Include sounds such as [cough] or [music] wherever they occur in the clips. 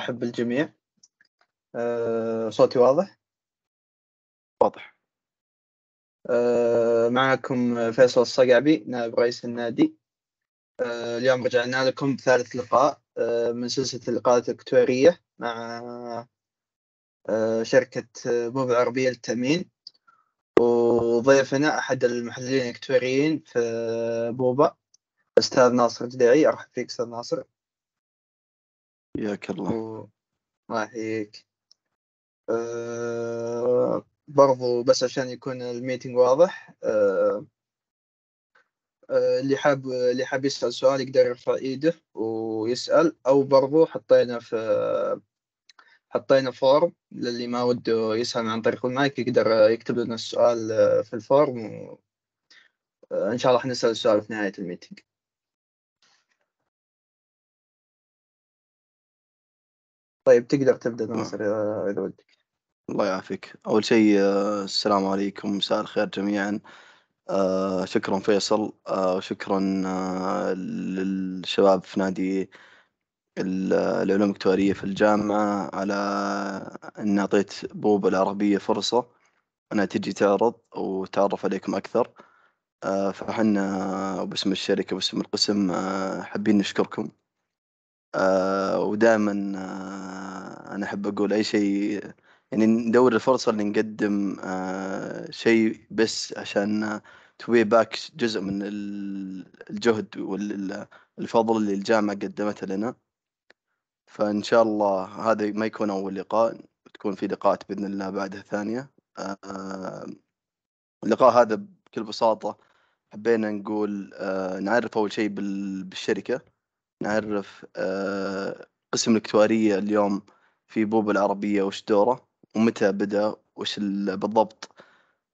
أحب الجميع آه، صوتي واضح؟ واضح واضح آه، معكم فيصل الصقعبي نائب رئيس النادي آه، اليوم رجعنا لكم بثالث لقاء من سلسلة اللقاءات الكتورية مع شركة موب العربية للتأمين وضيفنا أحد المحللين الكتوريين في بوبا أستاذ ناصر الجديعي أرحب فيك أستاذ ناصر حياك الله ما يحييك أه... برضو بس عشان يكون الميتنج واضح أه،, أه... اللي حاب اللي حاب يسأل سؤال يقدر يرفع ايده ويسأل او برضو حطينا في حطينا فورم للي ما وده يسأل عن طريق المايك يقدر يكتب لنا السؤال أه، في الفورم وان أه، ان شاء الله حنسأل السؤال في نهاية الميتنج طيب تقدر تبدا ناصر نعم. آه، اذا ودك الله يعافيك اول شيء آه، السلام عليكم مساء الخير جميعا آه، شكرا فيصل وشكرا للشباب في نادي العلوم التوارية في الجامعة على أن أعطيت بوب العربية فرصة أنها تجي تعرض وتعرف عليكم أكثر فحنا وباسم الشركة وباسم القسم حابين نشكركم آه ودائما آه أنا أحب أقول أي شيء يعني ندور الفرصة اللي نقدم آه شيء بس عشان توي باك جزء من الجهد والفضل اللي الجامعة قدمته لنا فإن شاء الله هذا ما يكون أول لقاء تكون في لقاءات بإذن الله بعدها ثانية آه، اللقاء هذا بكل بساطة حبينا نقول آه، نعرف أول شيء بالشركة نعرف آه، قسم الاكتوارية اليوم في بوب العربية وش دوره ومتى بدأ وش بالضبط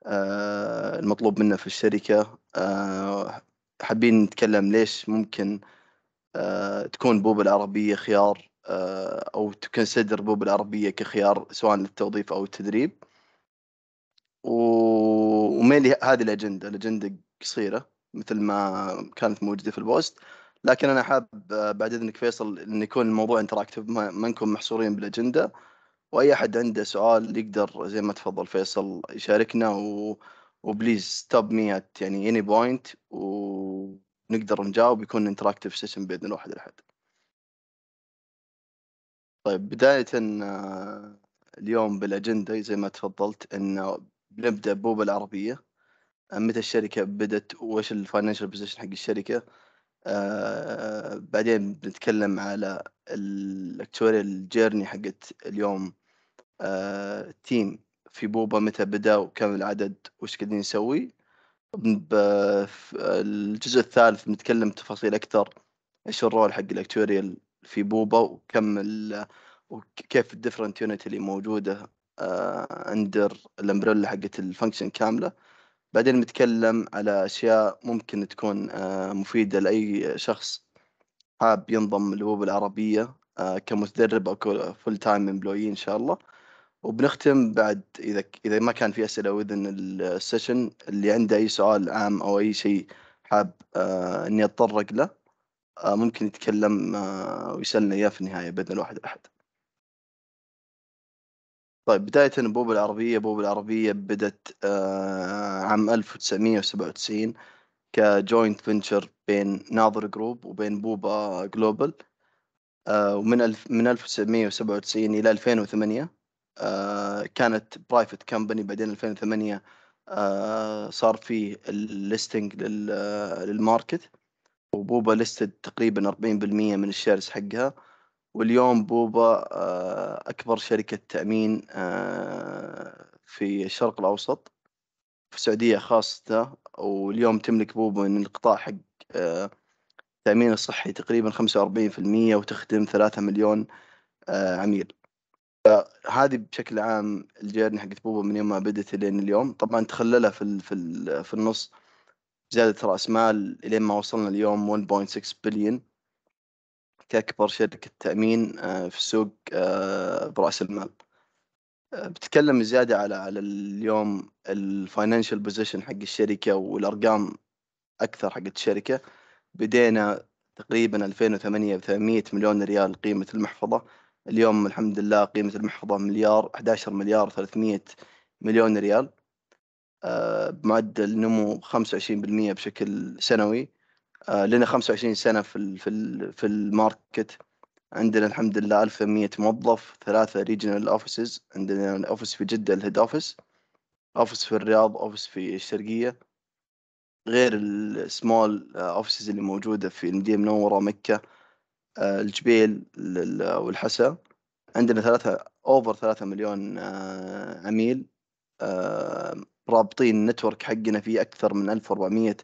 آه، المطلوب منه في الشركة آه، حابين نتكلم ليش ممكن تكون بوب العربية خيار أو تكنسدر بوب العربية كخيار سواء للتوظيف أو التدريب ومالي هذه الأجندة الأجندة قصيرة مثل ما كانت موجودة في البوست لكن انا حاب بعد اذنك فيصل ان يكون الموضوع انتراكتيف ما نكون محصورين بالاجنده واي احد عنده سؤال يقدر زي ما تفضل فيصل يشاركنا و... وبليز ستوب مي يعني اني بوينت ونقدر نجاوب يكون انتراكتيف سيشن باذن الواحد الاحد. طيب بداية اليوم بالاجنده زي ما تفضلت انه بنبدا بوب العربيه متى الشركه بدت وايش الفاينانشال بوزيشن حق الشركه آه، بعدين بنتكلم على الاكتوريال جيرني حقت اليوم آه تيم في بوبا متى بدا وكم العدد وش قاعدين نسوي الجزء الثالث بنتكلم تفاصيل اكثر ايش الرول حق الاكتوريال في بوبا وكم وكيف الديفرنت يونت اللي موجوده اندر آه، الامبريلا حقت الفانكشن كامله آه بعدين بنتكلم على أشياء ممكن تكون آه، مفيدة لأي شخص حاب ينضم لبوب العربية آه، كمتدرب أو فول تايم امبلوي إن شاء الله وبنختم بعد إذا إذا ما كان في أسئلة وذن السيشن اللي عنده أي سؤال عام أو أي شيء حاب آه، إني أتطرق له ممكن يتكلم ويسألنا إياه في النهاية بإذن الواحد أحد طيب بداية البوب العربية بوب العربية بدت آه، عام 1997 كجوينت فينشر بين ناظر جروب وبين بوبا جلوبال آه، ومن من 1997 إلى 2008 آه، كانت برايفت كمباني بعدين 2008 صار في الليستنج للماركت وبوبا لستد تقريبا 40% من الشيرز حقها واليوم بوبا آه، أكبر شركة تأمين آه، في الشرق الأوسط في السعودية خاصة واليوم تملك بوبا من القطاع حق آه، التأمين الصحي تقريبا 45% وتخدم 3 مليون عميل هذه بشكل عام الجيرني حقت بوبا من يوم ما بدت لين اليوم طبعا تخللها في في في النص زيادة رأس مال إلين ما وصلنا اليوم 1.6 بليون كأكبر شركة تأمين آه، في السوق آه، برأس المال آه، بتكلم زيادة على على اليوم الفاينانشال بوزيشن حق الشركة والأرقام أكثر حق الشركة بدينا تقريبا 2008 ب 800 مليون ريال قيمة المحفظة اليوم الحمد لله قيمة المحفظة مليار 11 مليار 300 مليون ريال بمعدل نمو 25% بشكل سنوي آه، لنا 25 سنه في في في الماركت عندنا الحمد لله 1100 موظف ثلاثه ريجنال اوفيسز عندنا اوفيس في جده الهيد اوفيس اوفيس في الرياض اوفيس في الشرقيه غير السمول اوفيسز آه، اللي موجوده في المدينه المنوره مكه آه، الجبيل والحسا عندنا ثلاثة اوفر ثلاثة مليون عميل رابطين النتورك حقنا في اكثر من 1400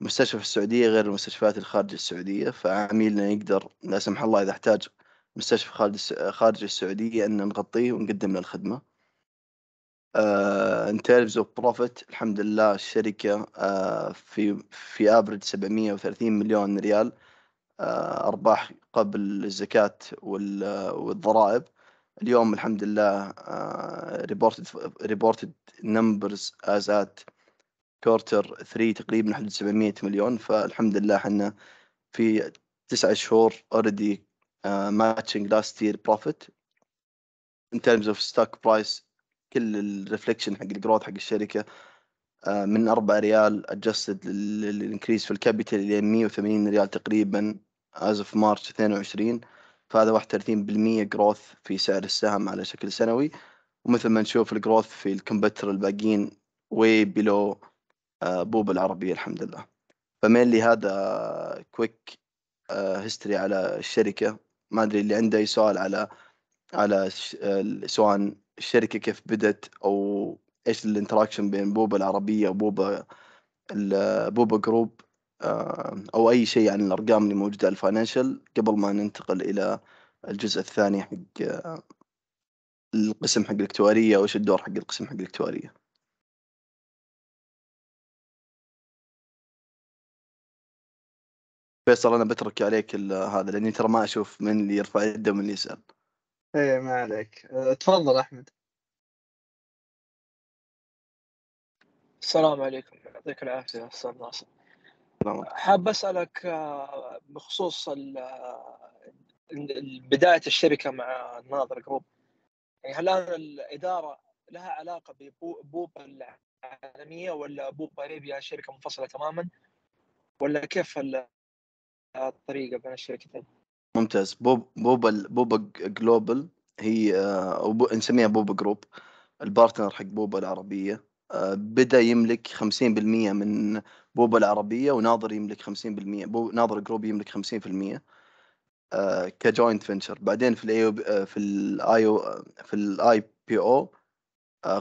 مستشفى في السعوديه غير المستشفيات الخارج السعوديه فعميلنا يقدر لا سمح الله اذا احتاج مستشفى خارج خارج السعوديه ان نغطيه ونقدم له الخدمه. ان تيرمز اوف بروفيت الحمد لله الشركه uh, في في افرج 730 مليون ريال uh, ارباح قبل الزكاه وال, uh, والضرائب اليوم الحمد لله ريبورتد ريبورتد نمبرز از ات كورتر 3 تقريبا حدود 700 مليون فالحمد لله احنا في تسعة شهور اوريدي ماتشنج لاست يير بروفيت ان ترمز اوف ستوك برايس كل الريفليكشن حق الجروث حق الشركه آه، من 4 ريال ادجستد الانكريس في الكابيتال الى 180 ريال تقريبا از اوف مارش 22 فهذا 31% جروث في سعر السهم على شكل سنوي ومثل ما نشوف الجروث في الكمبيوتر الباقيين وي بيلو آه، بوب العربيه الحمد لله فمينلي هذا كويك هيستوري آه، على الشركة ما أدري اللي عنده أي سؤال على على آه، سواء الشركة كيف بدت أو إيش الانتراكشن بين بوبا العربية وبوبا بوبا جروب أو أي شيء عن الأرقام اللي موجودة على الفاينانشال قبل ما ننتقل إلى الجزء الثاني حق القسم حق الاكتوارية وإيش الدور حق القسم حق الاكتوارية فيصل انا بترك عليك هذا لاني ترى ما اشوف من اللي يرفع يده ومن اللي يسال ايه ما عليك أه، تفضل احمد السلام عليكم يعطيك العافيه استاذ ناصر حاب اسالك أه، بخصوص بدايه الشركه مع الناظر جروب يعني هل الاداره لها علاقه ببوبا العالميه ولا بوبا ليبيا شركه منفصله تماما ولا كيف الطريقه بين الشركتين ممتاز بوب بوبا بوبا جلوبال هي آه، أو نسميها بوبا جروب البارتنر حق بوبا العربيه آه، بدا يملك 50% من بوبا العربيه وناظر يملك 50% بو ناظر جروب يملك 50% آه، كجوينت فينشر بعدين في الاي في الاي في الاي بي او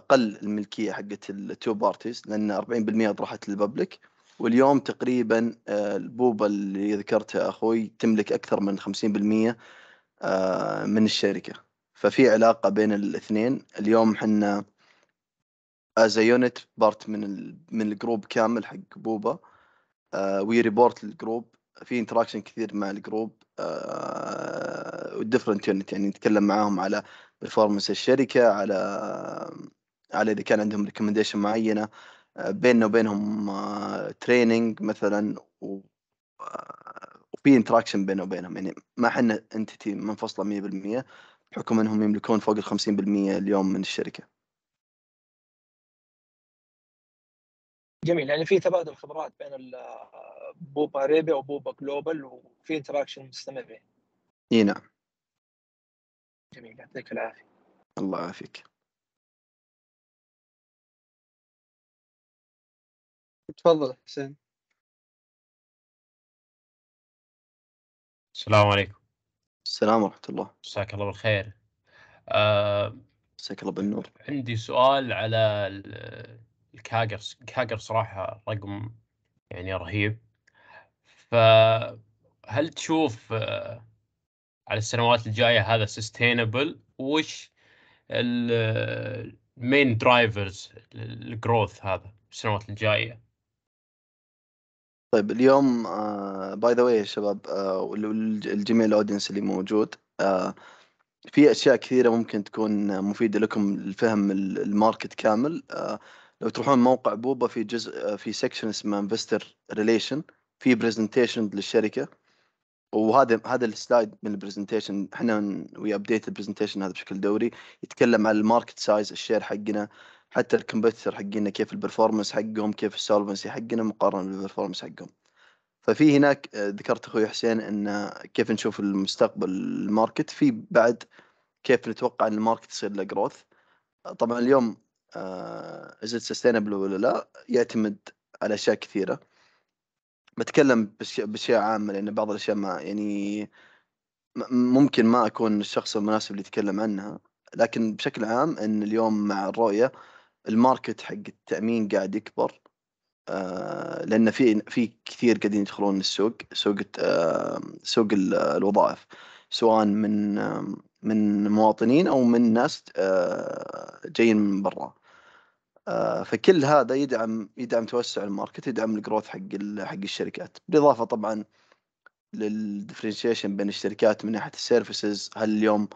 قل الملكيه حقت التو بارتيز لان 40% راحت للببليك واليوم تقريبا آه، البوبة اللي ذكرتها أخوي تملك أكثر من 50% آه، من الشركة ففي علاقة بين الاثنين اليوم حنا از يونت بارت من الـ من الجروب كامل حق بوبا وي ريبورت للجروب في انتراكشن كثير مع الجروب والديفرنت يونت يعني نتكلم معاهم على بيرفورمنس الشركه على آه، على اذا كان عندهم ريكومنديشن معينه بيننا وبينهم تريننج آه، مثلا و آه، وفي انتراكشن بيننا وبينهم يعني ما احنا انتيتي منفصله 100% بحكم انهم يملكون فوق ال 50% اليوم من الشركه. جميل يعني في تبادل خبرات بين آه، بوبا اريبيا وبوبا جلوبال وفي انتراكشن مستمر اي نعم. جميل يعطيك العافيه. الله يعافيك. تفضل حسين السلام عليكم السلام ورحمة الله مساك الله بالخير آه، مساك الله بالنور عندي سؤال على الكاجر الكاجر صراحة رقم يعني رهيب فهل تشوف آه، على السنوات الجاية هذا سستينبل وش المين درايفرز الجروث هذا السنوات الجايه طيب اليوم باي ذا واي يا شباب آه، والجميع الاودينس اللي موجود آه، في اشياء كثيره ممكن تكون مفيده لكم لفهم الماركت كامل آه، لو تروحون موقع بوبا في جزء في سكشن اسمه انفستر ريليشن في برزنتيشن للشركه وهذا هذا السلايد من البرزنتيشن احنا وي ابديت البرزنتيشن هذا بشكل دوري يتكلم عن الماركت سايز الشير حقنا حتى الكمبيوتر حقنا كيف البرفورمانس حقهم كيف السولفنسي حقنا مقارنه بالبرفورمانس حقهم ففي هناك آه، ذكرت اخوي حسين ان كيف نشوف المستقبل الماركت في بعد كيف نتوقع ان الماركت يصير له جروث طبعا اليوم از آه، سستينبل ولا لا يعتمد على اشياء كثيره بتكلم باشياء عامه لان بعض الاشياء ما يعني ممكن ما اكون الشخص المناسب اللي يتكلم عنها لكن بشكل عام ان اليوم مع الرؤيه الماركت حق التامين قاعد يكبر آه، لان في في كثير قاعدين يدخلون السوق سوق آه، سوق الوظائف سواء من آه، من مواطنين او من ناس جايين من برا فكل هذا يدعم يدعم توسع الماركت يدعم الجروث حق حق الشركات بالاضافه طبعا للديفرنشيشن بين الشركات من ناحيه السيرفيسز هل اليوم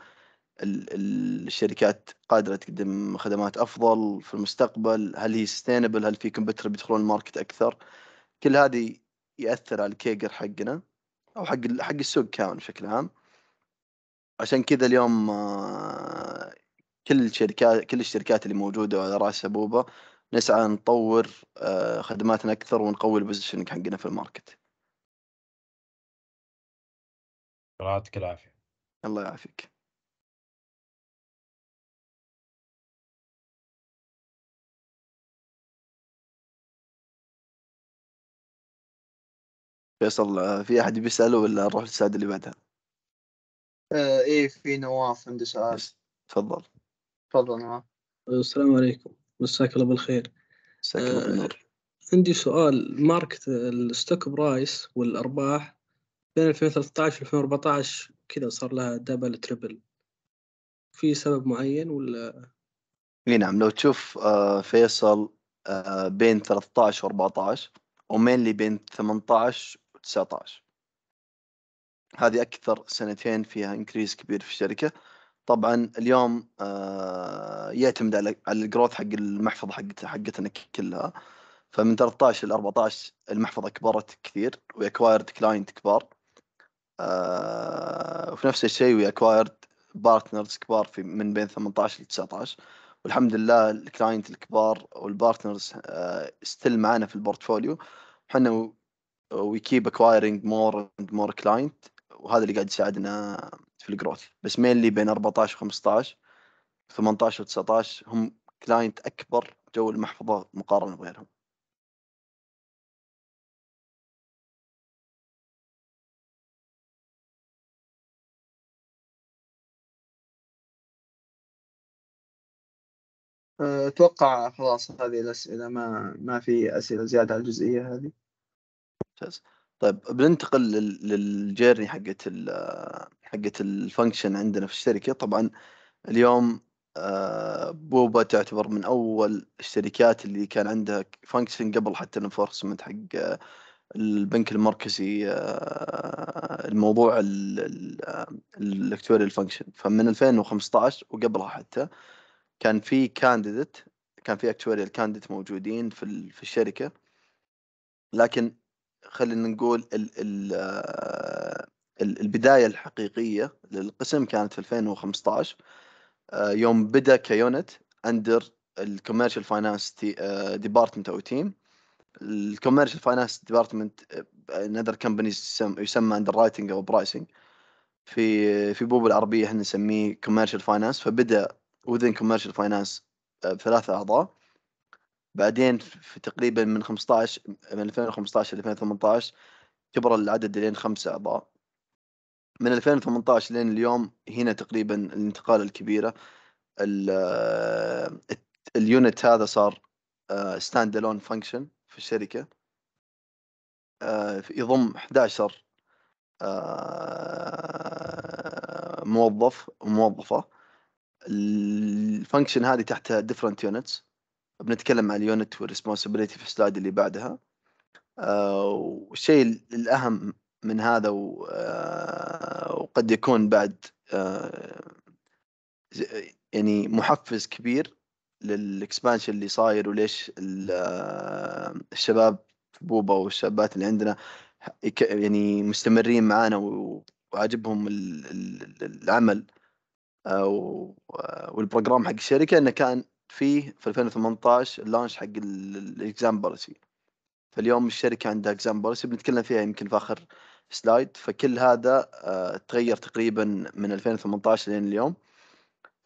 الشركات قادره تقدم خدمات افضل في المستقبل هل هي سستينبل هل في كمبيوتر بيدخلون الماركت اكثر كل هذه ياثر على الكيجر حقنا او حق حق السوق كامل بشكل عام عشان كذا اليوم آه، كل الشركات كل الشركات اللي موجوده على راس سبوبه نسعى نطور آه، خدماتنا اكثر ونقوي البوزيشن حقنا في الماركت. يعطيك العافيه. الله يعافيك. فيصل في احد بيساله ولا نروح للسؤال اللي بعدها؟ آه ايه في نواف عنده سؤال تفضل تفضل نواف السلام عليكم مساك الله بالخير مساك الله آه، بالنور آه عندي سؤال ماركت الستوك برايس والارباح بين 2013 و 2014 كذا صار لها دبل تريبل في سبب معين ولا اي نعم لو تشوف آه فيصل آه بين 13 و 14 ومين اللي بين 18 2019 هذه اكثر سنتين فيها انكريز كبير في الشركه طبعا اليوم آه يعتمد على على الجروث حق المحفظه حقتها حقتنا كلها فمن 13 ل 14 المحفظه كبرت كثير واكوايرد كلاينت كبار آه وفي نفس الشيء واكوايرد بارتنرز كبار في من بين 18 ل 19 والحمد لله الكلاينت الكبار والبارتنرز آه ستيل معانا في البورتفوليو احنا وي كيب اكوايرنج مور اند مور كلاينت وهذا اللي قاعد يساعدنا في الجروث بس مينلي بين 14 و 15 18 و 19 هم كلاينت اكبر جو المحفظه مقارنه بغيرهم أه، اتوقع خلاص هذه الاسئله ما ما في اسئله زياده على الجزئيه هذه ممتاز طيب بننتقل للجيرني حقت حقت الفانكشن عندنا في الشركه طبعا اليوم آه، بوبا تعتبر من اول الشركات اللي كان عندها فانكشن قبل حتى الانفورسمنت حق آه، البنك المركزي آه، الموضوع الاكتوريال فانكشن فمن 2015 وقبلها حتى كان في كانديديت كان في اكتوريال كانديديت موجودين في في الشركه لكن خلينا نقول ال آه، ال البدايه الحقيقيه للقسم كانت في 2015 آه، يوم بدا كيونت اندر الكوميرشال فاينانس ديبارتمنت او تيم الكوميرشال فاينانس ديبارتمنت نذر كمبانيز يسمى اندر رايتنج او برايسنج في في بوب العربيه احنا نسميه كوميرشال فاينانس فبدا وذين كوميرشال فاينانس بثلاثه اعضاء بعدين في تقريبا من 15 من 2015 ل 2018 كبر العدد لين خمسة أعضاء من 2018 لين اليوم هنا تقريبا الانتقاله الكبيرة اليونت آه، هذا صار ستاند الون فانكشن في الشركة آه، يضم 11 آه، موظف وموظفة الفانكشن هذه تحتها ديفرنت يونتس بنتكلم عن اليونت والريسبونسبيلتي في السلايد اللي بعدها آه، والشيء الاهم من هذا آه، وقد يكون بعد آه، يعني محفز كبير للاكسبانشن اللي صاير وليش الشباب في بوبا والشابات اللي عندنا يعني مستمرين معانا وعاجبهم العمل والبروجرام حق الشركه انه كان في في 2018 اللانش حق الاكزام بوليسي فاليوم الشركه عندها اكزام بوليسي بنتكلم فيها يمكن في اخر سلايد فكل هذا آه، تغير تقريبا من 2018 لين اليوم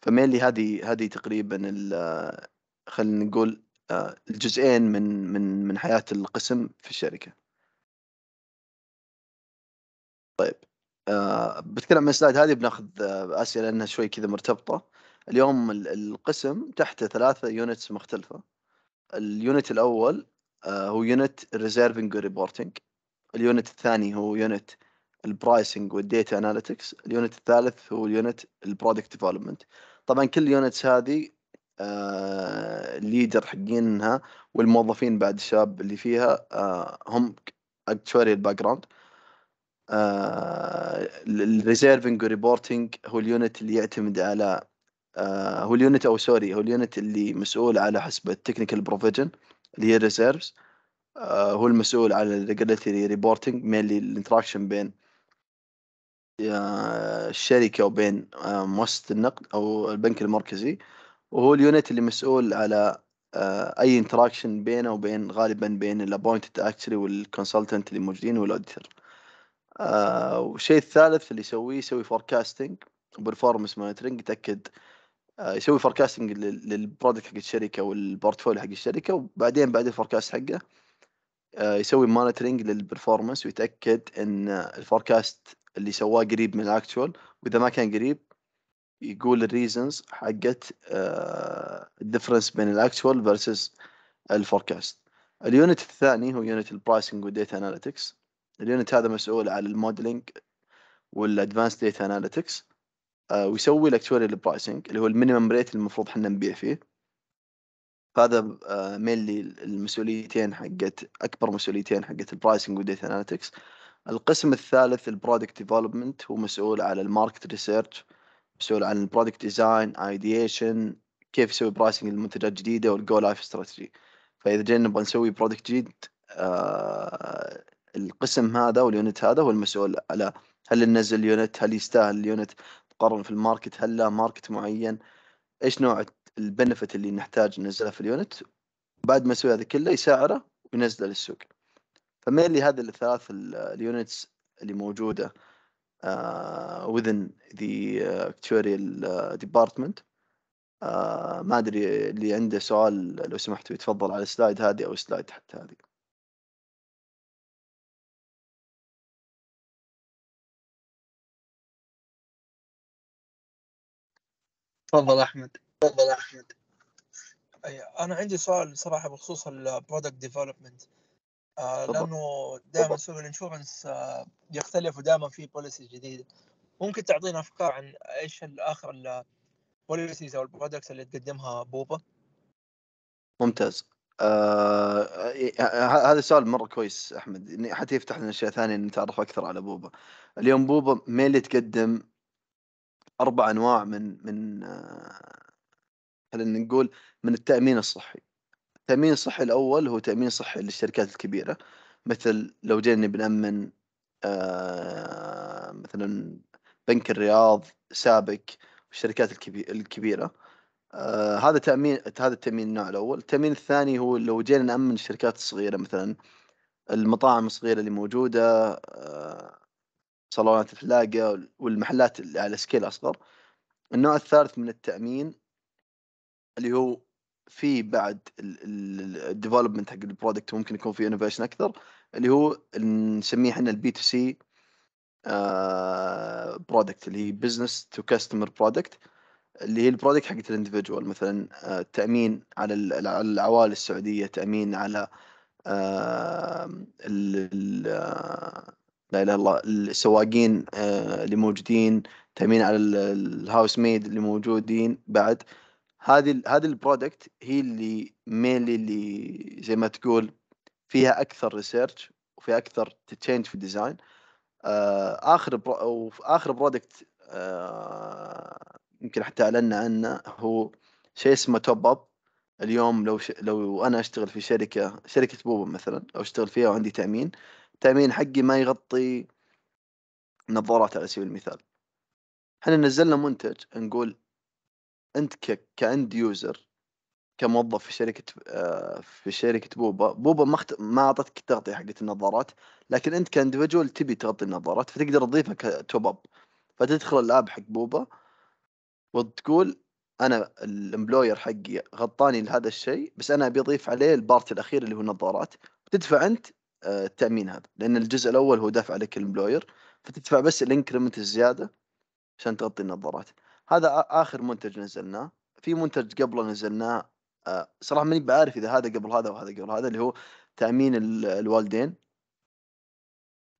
فمينلي هذه هذه تقريبا آه، خلينا نقول آه، الجزئين من من من حياه القسم في الشركه طيب بتكلم عن السلايد هذه بناخذ اسئله لانها شوي كذا مرتبطه اليوم القسم تحته ثلاثة يونتس مختلفة اليونت الأول آه، هو يونت الريزيرفنج والريبورتنج اليونت الثاني هو يونت البرايسنج والديتا اناليتكس اليونت الثالث هو اليونت البرودكت ديفلوبمنت طبعا كل يونتس هذه آه الليدر حقينها والموظفين بعد الشباب اللي فيها آه هم اكتشوري الباك جراوند الريزيرفنج وريبورتنج هو اليونت اللي يعتمد على آه، هو اليونت او سوري هو اليونت اللي مسؤول على حسب التكنيكال بروفيجن اللي هي الريزيرفز آه، هو المسؤول على الريجوليتري ريبورتنج مينلي الانتراكشن بين آه، الشركه وبين مؤسسه النقد او البنك المركزي وهو اليونت اللي مسؤول على اي انتراكشن بينه وبين غالبا بين الابوينتد اكشلي والكونسلتنت اللي موجودين والاوديتر والشيء الثالث اللي يسويه يسوي فوركاستنج وبرفورمنس مونيتورنج يتاكد آه، يسوي فوركاستنج للبرودكت حق الشركه والبورتفوليو حق الشركه وبعدين بعد الفوركاست حقه آه، يسوي مونيتورنج للبرفورمانس ويتاكد ان الفوركاست اللي سواه قريب من الاكتوال واذا ما كان قريب يقول الريزنز حقت الدفرنس آه، بين الاكتوال فيرسز الفوركاست اليونت الثاني هو يونت البرايسنج والديتا اناليتكس اليونت هذا مسؤول على الموديلنج والادفانس ديتا اناليتكس آه، ويسوي الاكتوري برايسنج اللي هو المينيمم ريت المفروض احنا نبيع فيه هذا مينلي آه، المسؤوليتين حقت اكبر مسؤوليتين حقت البرايسنج والديتا اناليتكس القسم الثالث البرودكت ديفلوبمنت هو مسؤول على الماركت ريسيرش مسؤول عن البرودكت ديزاين ايديشن كيف يسوي برايسنج للمنتجات الجديده والجو لايف استراتيجي فاذا جينا نبغى نسوي برودكت جديد آه القسم هذا واليونت هذا هو المسؤول على هل ننزل اليونت هل يستاهل اليونت تقارن في الماركت هل له ماركت معين ايش نوع البنفت اللي نحتاج ننزلها في اليونت بعد ما يسوي هذا كله يسعره وينزله للسوق فمينلي هذه الثلاث اليونتس اللي موجوده uh, within the actuarial آه، department uh, ما ادري اللي عنده سؤال لو سمحتوا يتفضل على السلايد هذه او السلايد حتى هذه تفضل احمد تفضل احمد أي انا عندي سؤال صراحه بخصوص البرودكت آه، ديفلوبمنت لانه دائما سوق الانشورنس آه، يختلف ودائما في بوليسي جديده ممكن تعطينا افكار عن ايش الاخر البوليسيز او البرودكتس اللي تقدمها بوبا ممتاز آه, آه، هذا السؤال مره كويس احمد حتى يفتح لنا اشياء ثانيه نتعرف اكثر على بوبا اليوم بوبا مين اللي تقدم اربع انواع من من آه، خلينا نقول من التامين الصحي التامين الصحي الاول هو تامين صحي للشركات الكبيره مثل لو جينا بنامن آه، مثلا بنك الرياض سابك الشركات الكبيره آه هذا تامين هذا التامين النوع الاول التامين الثاني هو لو جينا نامن الشركات الصغيره مثلا المطاعم الصغيره اللي موجوده آه صالونات الفلاقه والمحلات اللي على سكيل أصغر النوع الثالث من التأمين اللي هو في بعد الديفلوبمنت حق البرودكت ممكن يكون في انوفيشن اكثر اللي هو نسميه احنا البي تو سي برودكت اللي هي بزنس تو كاستمر برودكت اللي هي البرودكت حقت الاندفجوال مثلا التامين آه، على العوائل السعوديه تامين على آه، آه، لا اله الا الله السواقين آه، اللي موجودين تامين على الهاوس ميد اللي موجودين بعد هذه هذه البرودكت هي اللي ميلي اللي زي ما تقول فيها اكثر ريسيرش وفي اكثر تشينج في الديزاين آه، اخر برو اخر برودكت آه، يمكن حتى اعلنا عنه هو شيء اسمه توب اب اليوم لو ش... لو انا اشتغل في شركه شركه بوبا مثلا او اشتغل فيها وعندي تامين آه التامين حقي ما يغطي نظارات على سبيل المثال احنا نزلنا منتج نقول انت ك... كاند يوزر كموظف في شركه آه، في شركه بوبا بوبا ما خت... ما اعطتك التغطيه حقت النظارات لكن انت كاندفجول تبي تغطي النظارات فتقدر تضيفها كتوب اب فتدخل الاب حق بوبا وتقول انا الامبلوير حقي غطاني لهذا الشيء بس انا ابي اضيف عليه البارت الاخير اللي هو النظارات تدفع انت التامين آه، هذا لان الجزء الاول هو دافع لك الامبلوير فتدفع بس الانكريمنت الزياده عشان تغطي النظارات هذا اخر منتج نزلناه في منتج قبله نزلناه آه، صراحه ماني بعارف اذا هذا قبل هذا وهذا قبل هذا اللي هو تامين الوالدين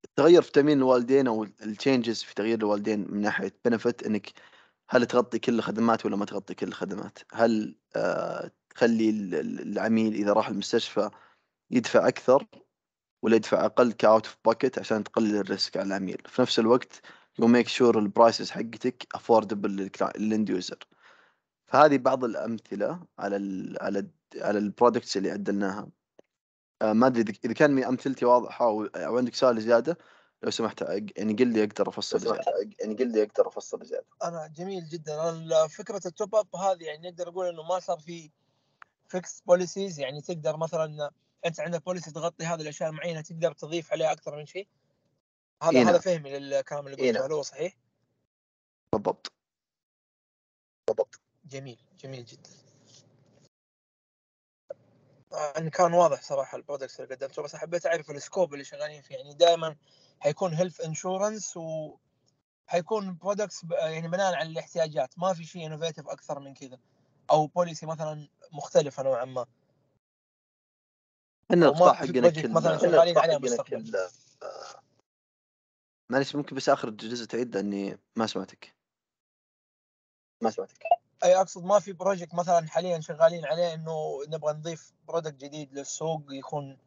التغير في تامين الوالدين او التشينجز في تغيير الوالدين من ناحيه بنفت انك هل تغطي كل الخدمات ولا ما تغطي كل الخدمات؟ هل آه، تخلي العميل اذا راح المستشفى يدفع اكثر ولا يدفع اقل كاوت اوف باكيت عشان تقلل الريسك على العميل في نفس الوقت يو ميك شور البرايسز حقتك افوردبل للاند يوزر فهذه بعض الامثله على الـ على الـ على البرودكتس اللي عدلناها آه ما ادري اذا كان امثلتي واضحه او عندك سؤال زياده لو سمحت يعني قل لي اقدر افصل زياده يعني قل لي اقدر افصل زياده انا جميل جدا انا فكره التوب اب هذه يعني نقدر اقول انه ما صار في فيكس بوليسيز يعني تقدر مثلا انت عندك بوليسي تغطي هذه الاشياء المعينه تقدر تضيف عليها اكثر من شيء هذا نعم. هذا فهمي للكلام اللي قلته نعم. هل هو صحيح؟ بالضبط بالضبط جميل جميل جدا آه، ان كان واضح صراحه البرودكتس اللي قدمته بس حبيت اعرف السكوب اللي شغالين فيه يعني دائما حيكون هيلث انشورنس و حيكون برودكتس آه، يعني بناء على الاحتياجات ما في شيء انوفيتيف اكثر من كذا او بوليسي مثلا مختلفه نوعا ما احنا القطاع حقنا كله مثلا شغالين عليه معلش ممكن بس اخر جزء تعيد لاني ما سمعتك ما سمعتك اي اقصد ما في بروجكت مثلا حاليا شغالين عليه انه نبغى نضيف برودكت جديد للسوق يكون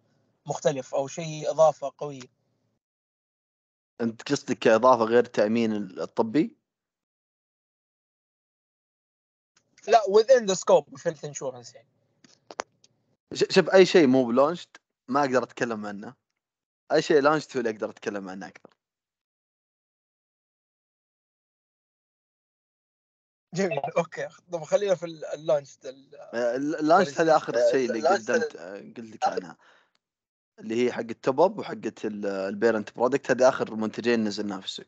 مختلف او شيء اضافه قويه انت قصدك كاضافه غير التامين الطبي؟ لا within the scope of health insurance يعني شوف اي شيء مو بلونشت ما اقدر اتكلم عنه اي شيء لانشد هو اللي اقدر اتكلم عنه اكثر جميل اوكي طب خلينا في اللانش اللانش آه، هذا اخر شيء اللي قدمت آه، قلت لك عنها اللي هي حق التوب اب وحقت البيرنت برودكت هذه اخر منتجين نزلناها في السوق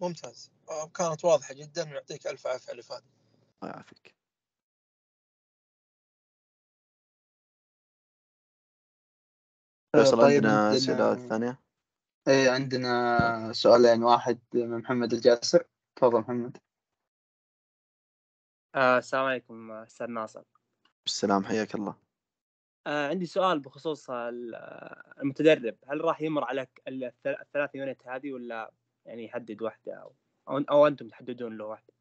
ممتاز آه، كانت واضحه جدا ويعطيك الف عافيه على الافاده الله يعافيك طيب عندنا اسئله ثانيه اي عندنا سؤالين واحد من محمد الجاسر تفضل محمد آه السلام عليكم استاذ ناصر السلام حياك الله آه عندي سؤال بخصوص المتدرب هل راح يمر عليك الثلاث يونت هذه ولا يعني يحدد واحده او او انتم تحددون له واحده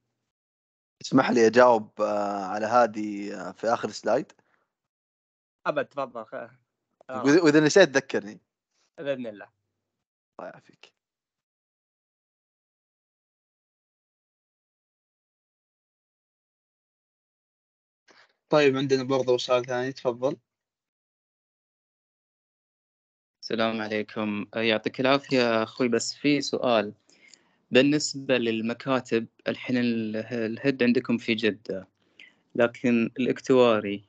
اسمح لي اجاوب آه، على هذه آه، في اخر سلايد ابد تفضل آه. واذا نسيت ذكرني باذن الله الله يعافيك طيب عندنا برضه سؤال ثاني تفضل السلام عليكم آه، يعطيك العافية أخوي بس في سؤال بالنسبة للمكاتب الحين الهد عندكم في جدة لكن الاكتواري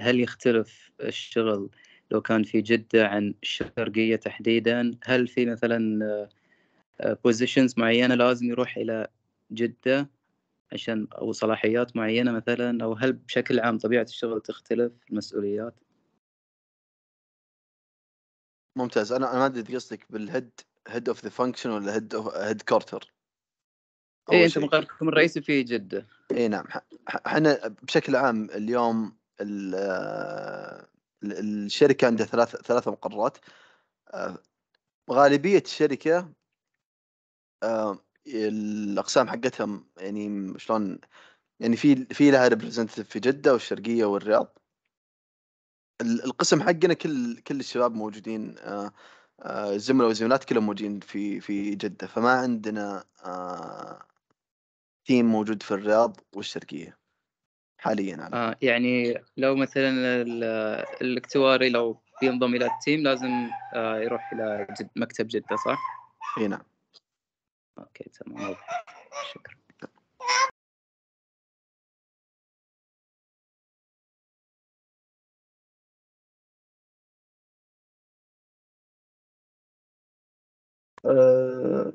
هل يختلف الشغل لو كان في جدة عن الشرقية تحديدا هل في مثلا بوزيشنز آه، معينة لازم يروح إلى جدة عشان أو صلاحيات معينة مثلا أو هل بشكل عام طبيعة الشغل تختلف المسؤوليات؟ ممتاز انا انا ما ادري قصدك بالهيد هيد اوف ذا فانكشن ولا هيد هيد كورتر اي انت مقركم الرئيسي في جده اي نعم احنا بشكل عام اليوم الشركه عندها ثلاث ثلاث مقرات آه، غالبيه الشركه آه، الاقسام حقتها يعني شلون يعني في في لها ريبريزنتيف في جده والشرقيه والرياض القسم حقنا كل كل الشباب موجودين آه، آه، زملاء والزميلات كلهم موجودين في في جده فما عندنا تيم آه، موجود في الرياض والشرقيه حاليا يعني. آه يعني لو مثلا الاكتواري لو بينضم الى التيم لازم آه يروح الى جد مكتب جده صح؟ اي نعم اوكي تمام شكرا آه،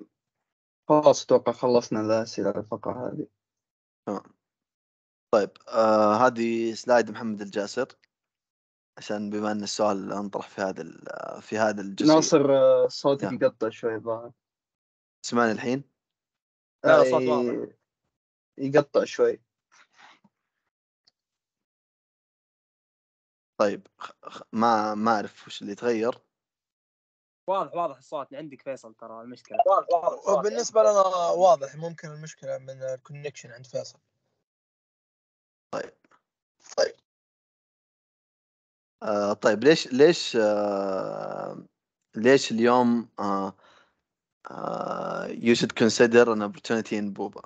خلاص اتوقع خلصنا الاسئله الفقره هذه تمام طيب آه هذه سلايد محمد الجاسر عشان بما ان السؤال انطرح في هذا في هذا الجزء ناصر آه، صوتك نعم. يقطع شوي الظاهر تسمعني الحين؟ آه، لا آه صوت واضح يقطع شوي طيب ما ما اعرف وش اللي تغير واضح واضح الصوت عندك فيصل ترى المشكله واضح واضح يعني. بالنسبه لنا واضح ممكن المشكله من الكونكشن عند فيصل طيب طيب آه طيب ليش ليش آه ليش اليوم يو شود كونسيدر ان consider ان آه، بوبا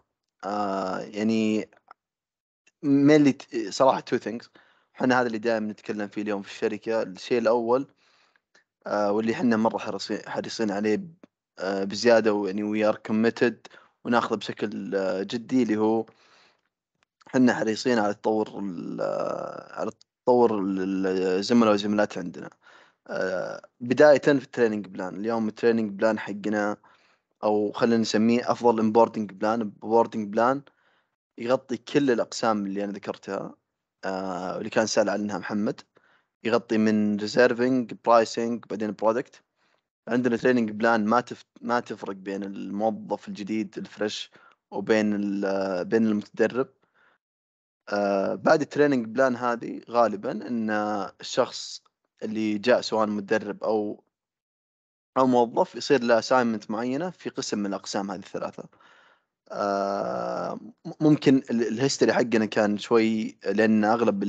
يعني mainly صراحه تو ثينكس احنا هذا اللي دائما نتكلم فيه اليوم في الشركه الشيء الاول آه، واللي احنا مره حريصين عليه آه، بزياده ويعني وي ار كوميتد وناخذه بشكل آه، جدي اللي هو احنا حريصين على تطور على تطور الزملاء والزملات عندنا بداية في التريننج بلان اليوم التريننج بلان حقنا أو خلينا نسميه أفضل امبوردنج بلان بوردنج بلان يغطي كل الأقسام اللي أنا ذكرتها اللي كان سأل عنها محمد يغطي من ريزيرفنج برايسنج بعدين برودكت عندنا تريننج بلان ما تف... ما تفرق بين الموظف الجديد الفريش وبين ال... بين المتدرب آه بعد التريننج بلان هذه غالبا ان الشخص اللي جاء سواء مدرب او او موظف يصير له اساينمنت معينه في قسم من الاقسام هذه الثلاثه آه ممكن الهيستوري حقنا كان شوي لان اغلب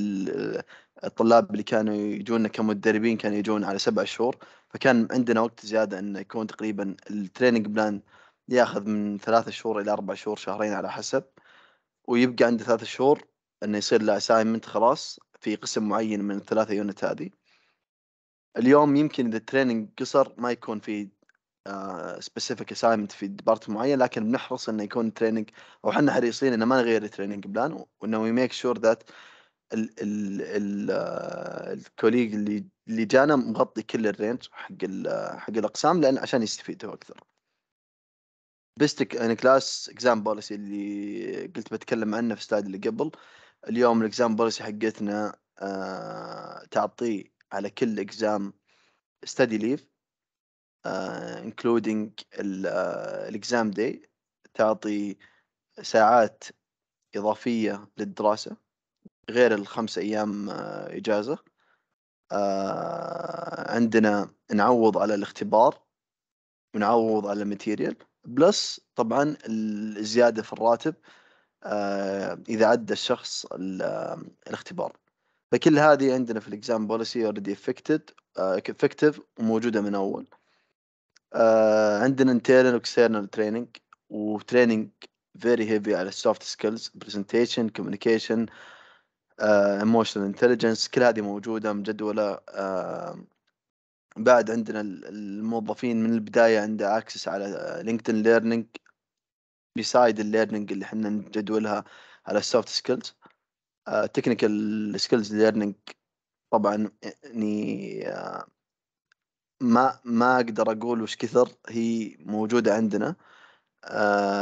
الطلاب اللي كانوا يجونا كمدربين كانوا يجون على سبع شهور فكان عندنا وقت زياده انه يكون تقريبا التريننج بلان ياخذ من ثلاثة شهور الى اربع شهور شهرين على حسب ويبقى عنده ثلاثة شهور انه يصير له اسايمنت خلاص في قسم معين من الثلاثه يونت هذه اليوم يمكن اذا التريننج قصر ما يكون في سبيسيفيك آه، اسايمنت في ديبارت معين لكن بنحرص انه يكون تريننج او احنا حريصين انه ما نغير التريننج بلان وانه وي ميك شور ذات ال ال ال الكوليج اللي اللي جانا مغطي كل الرينج حق حق الاقسام لان عشان يستفيدوا اكثر بيستك ان كلاس اكزام بوليسي اللي قلت بتكلم عنه في ستاد اللي قبل اليوم الاكزام بوليسي حقتنا آه تعطي على كل اكزام ستدي ليف انكلودينج الاكزام داي تعطي ساعات اضافيه للدراسه غير الخمس ايام آه، اجازه آه، عندنا نعوض على الاختبار ونعوض على الماتيريال بلس طبعا الزياده في الراتب آه، اذا عدى الشخص الاختبار فكل هذه عندنا في الاكزام بوليسي اوريدي افكتد افكتيف وموجوده من اول عندنا انترنال واكسترنال تريننج وتريننج فيري هيفي على السوفت سكيلز برزنتيشن كوميونيكيشن ايموشنال آه، انتليجنس كل هذه موجوده مجدوله آه، بعد عندنا الموظفين من البدايه عنده اكسس على لينكدين ليرنينج بيسايد الليرنينج اللي احنا نجدولها على السوفت سكيلز تكنيكال سكيلز ليرنينج طبعا يعني آه، ما ما اقدر اقول وش كثر هي موجوده عندنا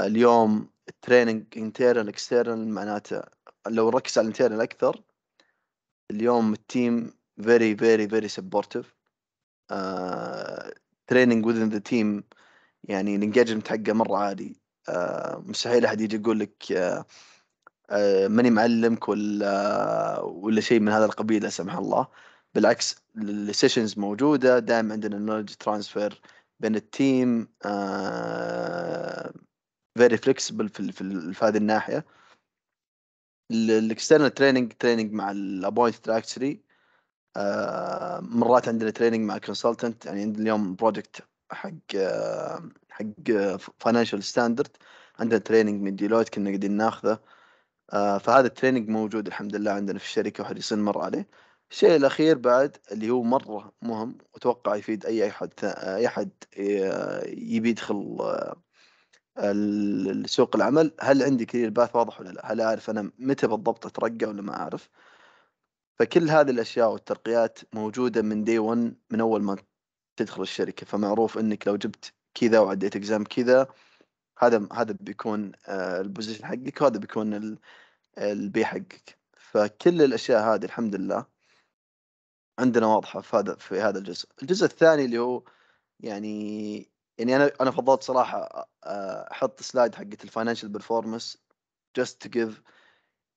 اليوم التريننج انترنال اكسترنال معناته لو نركز على الانترنال اكثر اليوم التيم فيري فيري فيري سبورتيف تريننج within ذا تيم يعني الانجيجمنت حقه مره عالي uh, آه، مستحيل احد يجي يقول لك uh, ماني معلمك ولا ولا شيء من هذا القبيل لا سمح الله بالعكس السيشنز موجوده دائما عندنا نولج ترانسفير بين التيم فيري فليكسبل في, في, في هذه الناحيه الاكسترنال تريننج تريننج مع الابوينت آه، تراكتري مرات عندنا تريننج مع كونسلتنت يعني عندنا اليوم بروجكت حق حق فاينانشال ستاندرد عندنا تريننج من ديلويت كنا قاعدين ناخذه آه، فهذا التريننج موجود الحمد لله عندنا في الشركه وحريصين مر عليه الشيء الاخير بعد اللي هو مره مهم واتوقع يفيد اي احد اي احد آه، يبي يدخل سوق العمل هل عندي كارير باث واضح ولا لا هل اعرف انا متى بالضبط اترقى ولا ما اعرف فكل هذه الاشياء والترقيات موجوده من دي 1 من اول ما تدخل الشركه فمعروف انك لو جبت كذا وعديت اكزام كذا هذا هذا بيكون آه، البوزيشن حقك وهذا بيكون البي حقك فكل الاشياء هذه الحمد لله عندنا واضحه في هذا في هذا الجزء الجزء الثاني اللي هو يعني يعني انا انا فضلت صراحه احط سلايد حقت الفاينانشال بيرفورمنس جست تو جيف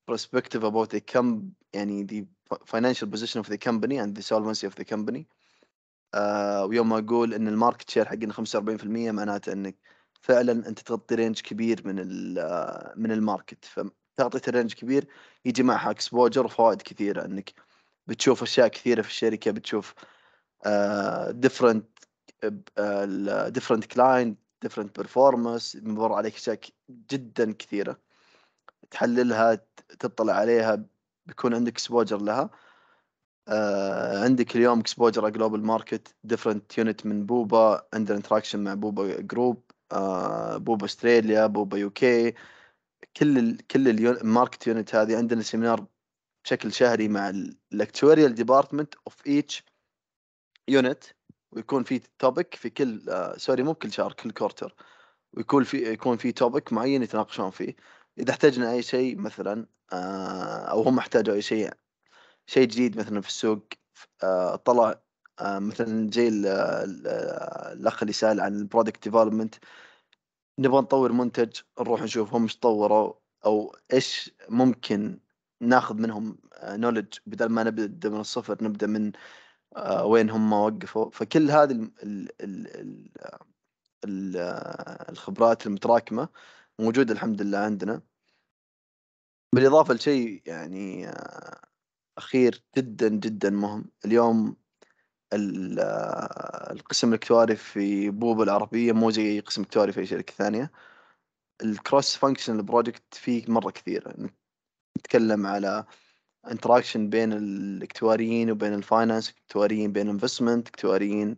برسبكتيف اباوت a كم يعني ذا فاينانشال بوزيشن اوف ذا كمباني اند ذا سولفنسي اوف ذا كمباني ويوم ما اقول ان الماركت شير حقنا 45% معناته انك فعلا انت تغطي رينج كبير من من الماركت فتغطيه الرينج كبير يجي معها اكسبوجر وفوائد كثيره انك بتشوف اشياء كثيره في الشركه بتشوف ديفرنت ديفرنت كلاينت ديفرنت بيرفورمانس بمر عليك اشياء جدا كثيره تحللها تطلع عليها بيكون عندك اكسبوجر لها آه عندك اليوم اكسبوجر على جلوبال ماركت ديفرنت يونت من بوبا عندنا انتراكشن مع بوبا جروب آه بوبا استراليا بوبا يو كي كل الـ كل الماركت يونت هذه عندنا سيمينار بشكل شهري مع الاكتوريال ديبارتمنت اوف ايتش يونت ويكون في توبك في كل آه، سوري مو كل شهر كل كورتر ويكون في يكون في توبك معين يتناقشون فيه اذا احتجنا اي شيء مثلا آه، او هم احتاجوا اي شيء شيء جديد مثلا في السوق آه، طلع مثلا زي الاخ اللي سال عن البرودكت ديفلوبمنت نبغى نطور منتج نروح نشوف هم ايش طوروا او ايش ممكن ناخذ منهم نولج بدل ما نبدا من الصفر نبدا من آه، وين هم وقفوا فكل هذه الـ الـ الـ الـ الخبرات المتراكمة موجودة الحمد لله عندنا بالإضافة لشيء يعني آه، أخير جدا جدا مهم اليوم آه، القسم الاكتواري في بوب العربية مو زي قسم اكتواري في أي شركة ثانية الكروس فانكشن البروجكت فيه مرة كثير نتكلم على آه انتراكشن بين الاكتواريين وبين الفاينانس اكتواريين بين انفستمنت اكتواريين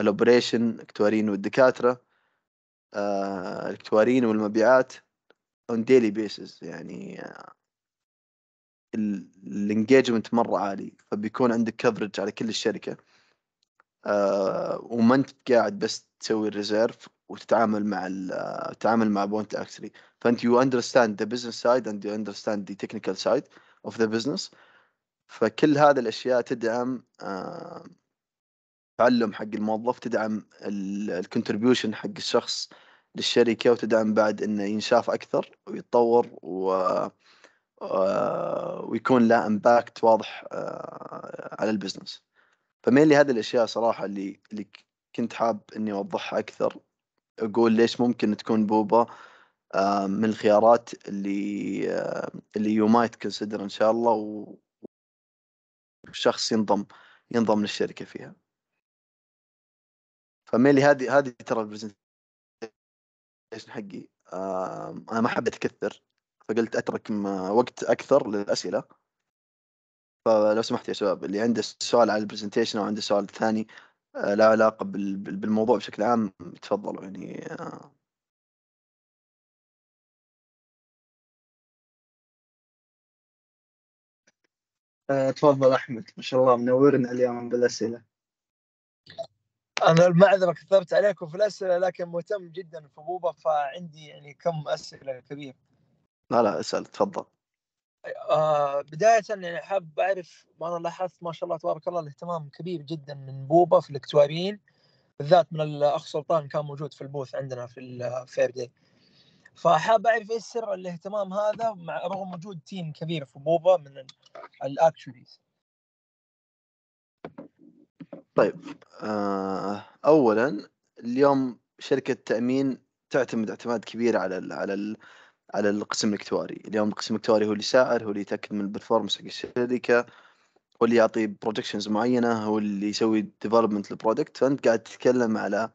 الاوبريشن اكتواريين والدكاتره آه، الاكتواريين والمبيعات اون ديلي بيسز يعني آه، الانجيجمنت مره عالي فبيكون عندك كفرج على كل الشركه آه، وما انت قاعد بس تسوي الريزيرف وتتعامل مع تتعامل مع بونت اكسري فانت يو اندرستاند ذا بزنس سايد اند يو اندرستاند ذا تكنيكال سايد اوف ذا بزنس فكل هذه الاشياء تدعم آه، تعلم حق الموظف تدعم الكونتربيوشن حق الشخص للشركة وتدعم بعد انه ينشاف اكثر ويتطور و... آه، ويكون له امباكت واضح آه، على البزنس فمين هذه الاشياء صراحة اللي اللي كنت حاب اني اوضحها اكثر اقول ليش ممكن تكون بوبا آه، من الخيارات اللي آه، اللي يو مايت كونسيدر ان شاء الله وشخص ينضم ينضم للشركه فيها فميلي هذه هذه ترى البرزنتيشن حقي انا ما حبيت اكثر فقلت اترك وقت اكثر للاسئله فلو سمحت يا شباب اللي عنده سؤال على البرزنتيشن او عنده سؤال ثاني آه، لا علاقه بالموضوع بشكل عام تفضلوا يعني آه، تفضل احمد ما شاء الله منورنا اليوم بالاسئله انا المعذره كثرت عليكم في الاسئله لكن مهتم جدا في بوبا فعندي يعني كم اسئله كبير لا لا اسال تفضل آه بداية يعني حاب أعرف انا لاحظت ما شاء الله تبارك الله الاهتمام كبير جدا من بوبا في الاكتوارين بالذات من الأخ سلطان كان موجود في البوث عندنا في الفير دي. فحاب اعرف ايش سر الاهتمام هذا مع رغم وجود تيم كبير في بوبا من الاكشوليز طيب آه اولا اليوم شركه تامين تعتمد اعتماد كبير على الـ على الـ على القسم الاكتواري اليوم القسم الاكتواري هو اللي سائر هو اللي يتاكد من البرفورمانس حق الشركه هو اللي يعطي بروجكشنز معينه هو اللي يسوي ديفلوبمنت للبرودكت فانت قاعد تتكلم على آه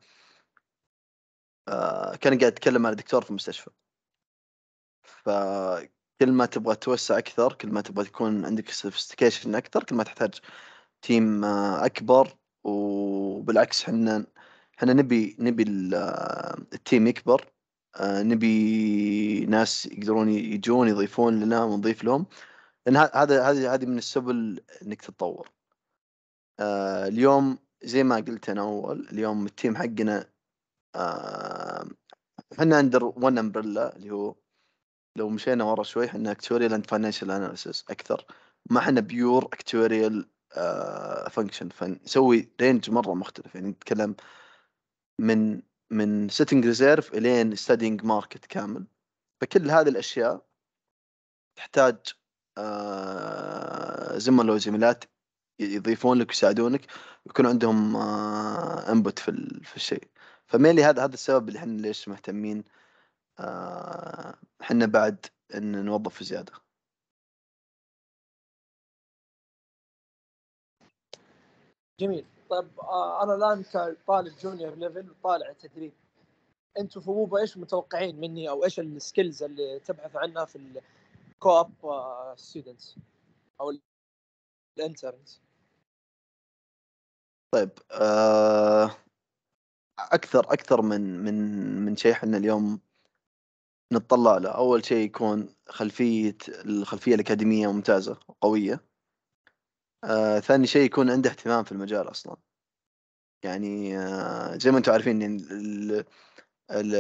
آه، كان قاعد يتكلم على دكتور في المستشفى فكل ما تبغى توسع اكثر كل ما تبغى تكون عندك سوفيستيكيشن اكثر كل ما تحتاج تيم آه، اكبر وبالعكس احنا احنا نبي نبي التيم آه، يكبر نبي ناس يقدرون يجون يضيفون لنا ونضيف لهم لان هذا هذه هذه من السبل انك تتطور اليوم زي ما قلت انا اول اليوم التيم حقنا آه، احنا اندر ون امبريلا اللي هو لو مشينا ورا شوي احنا اكتوريال اند فاينانشال اناليسيس اكثر ما احنا بيور اكتوريال فانكشن فنسوي رينج مره مختلف يعني نتكلم من من سيتنج ريزيرف الين ستادينج ماركت كامل فكل هذه الاشياء تحتاج آه، زملاء وزميلات يضيفون لك ويساعدونك ويكون عندهم انبوت آه، في الشيء فميلي هذا هذا السبب اللي احنا ليش مهتمين آه، احنا بعد ان نوظف زياده جميل طيب آه انا الان كطالب جونيور ليفل وطالع التدريب انتم في موبا ايش متوقعين مني او ايش السكيلز اللي تبحث عنها في الكوب ستودنتس آه، او الانترنز طيب آه اكثر اكثر من من من شيء احنا اليوم نتطلع له اول شيء يكون خلفيه الخلفيه الاكاديميه ممتازه وقويه آه ثاني شيء يكون عنده اهتمام في المجال اصلا يعني آه زي ما انتم عارفين ان الـ الـ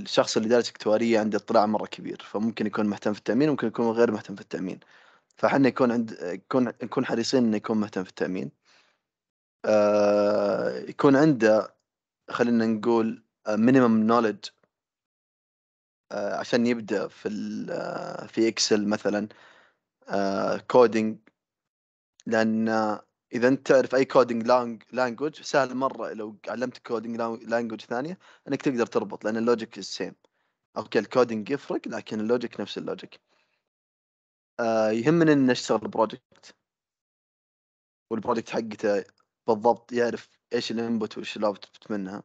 الشخص اللي دارس اكتواريه عنده اطلاع مره كبير فممكن يكون مهتم في التامين وممكن يكون غير مهتم في التامين فحنا يكون عند يكون نكون حريصين انه يكون مهتم في التامين آه يكون عنده خلينا نقول مينيمم آه, نولج آه, عشان يبدا في آه, في اكسل مثلا كودينج لان اذا انت تعرف اي كودينج لانجوج سهل مره لو علمت كودينج لانجوج ثانيه انك تقدر تربط لان اللوجيك السيم اوكي الكودينج يفرق لكن اللوجيك نفس اللوجيك يهمني ان اشتغل بروجكت والبروجكت حقته بالضبط يعرف ايش الانبوت وايش الاوتبوت منها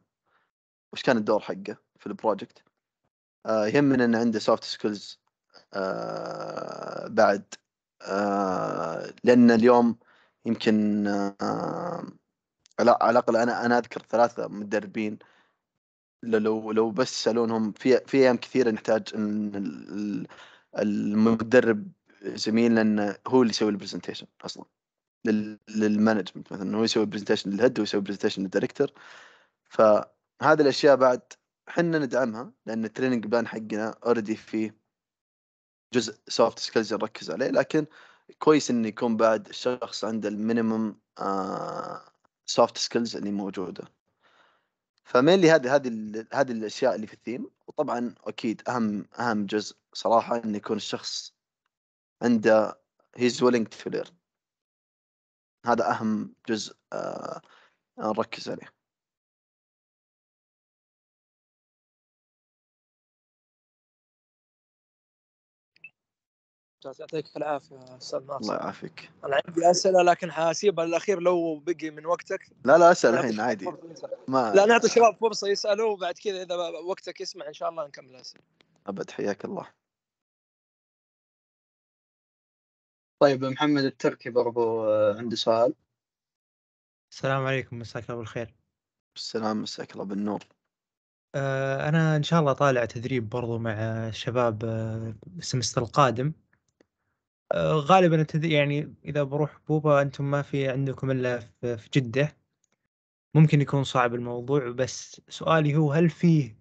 وش كان الدور حقه في البروجكت آه يهمنا ان عنده سوفت سكيلز آه بعد آه لان اليوم يمكن آه على الاقل انا انا اذكر ثلاثه مدربين لو لو بس سالونهم في في ايام كثيره نحتاج ان المدرب زميلنا هو اللي يسوي البرزنتيشن اصلا للمانجمنت مثلا هو يسوي برزنتيشن للهيد ويسوي برزنتيشن للدايركتور فهذه الاشياء بعد حنا ندعمها لان التريننج بلان حقنا اوريدي فيه جزء سوفت سكيلز نركز عليه لكن كويس انه يكون بعد الشخص عنده المينيمم سوفت سكيلز اللي موجوده فمينلي هذه هذه هذه الاشياء اللي في الثيم وطبعا اكيد اهم اهم جزء صراحه انه يكون الشخص عنده هيز ويلينج تو ليرن هذا اهم جزء آه، نركز عليه يعطيك العافيه استاذ ناصر الله يعافيك انا عندي اسئله لكن حاسيب الاخير لو بقي من وقتك لا لا اسال الحين عادي ما لا نعطي الشباب فرصه يسالوا وبعد كذا اذا وقتك يسمح ان شاء الله نكمل اسئله ابد حياك الله طيب محمد التركي برضو آه، عنده سؤال السلام عليكم مساك الله بالخير السلام مساك الله بالنور آه، أنا إن شاء الله طالع تدريب برضو مع الشباب آه، السمستر القادم غالبا يعني إذا بروح بوبا أنتم ما في عندكم إلا في جدة ممكن يكون صعب الموضوع بس سؤالي هو هل فيه